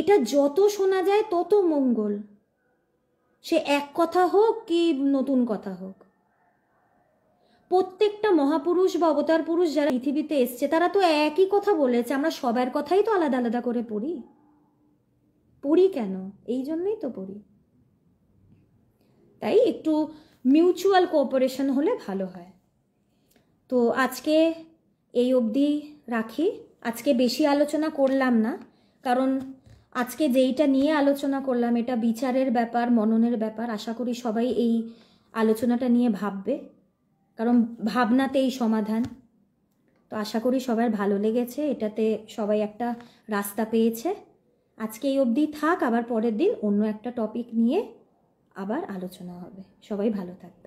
এটা যত শোনা যায় তত মঙ্গল সে এক কথা হোক কি নতুন কথা হোক প্রত্যেকটা মহাপুরুষ বা অবতার পুরুষ যারা পৃথিবীতে এসছে তারা তো একই কথা বলেছে আমরা সবার কথাই তো আলাদা আলাদা করে পড়ি পড়ি কেন এই জন্যই তো পড়ি তাই একটু মিউচুয়াল কোঅপারেশন হলে ভালো হয় তো আজকে এই অবধি রাখি আজকে বেশি আলোচনা করলাম না কারণ আজকে যেইটা নিয়ে আলোচনা করলাম এটা বিচারের ব্যাপার মননের ব্যাপার আশা করি সবাই এই আলোচনাটা নিয়ে ভাববে কারণ ভাবনাতেই সমাধান তো আশা করি সবার ভালো লেগেছে এটাতে সবাই একটা রাস্তা পেয়েছে আজকে এই অবধি থাক আবার পরের দিন অন্য একটা টপিক নিয়ে আবার আলোচনা হবে সবাই ভালো থাকবে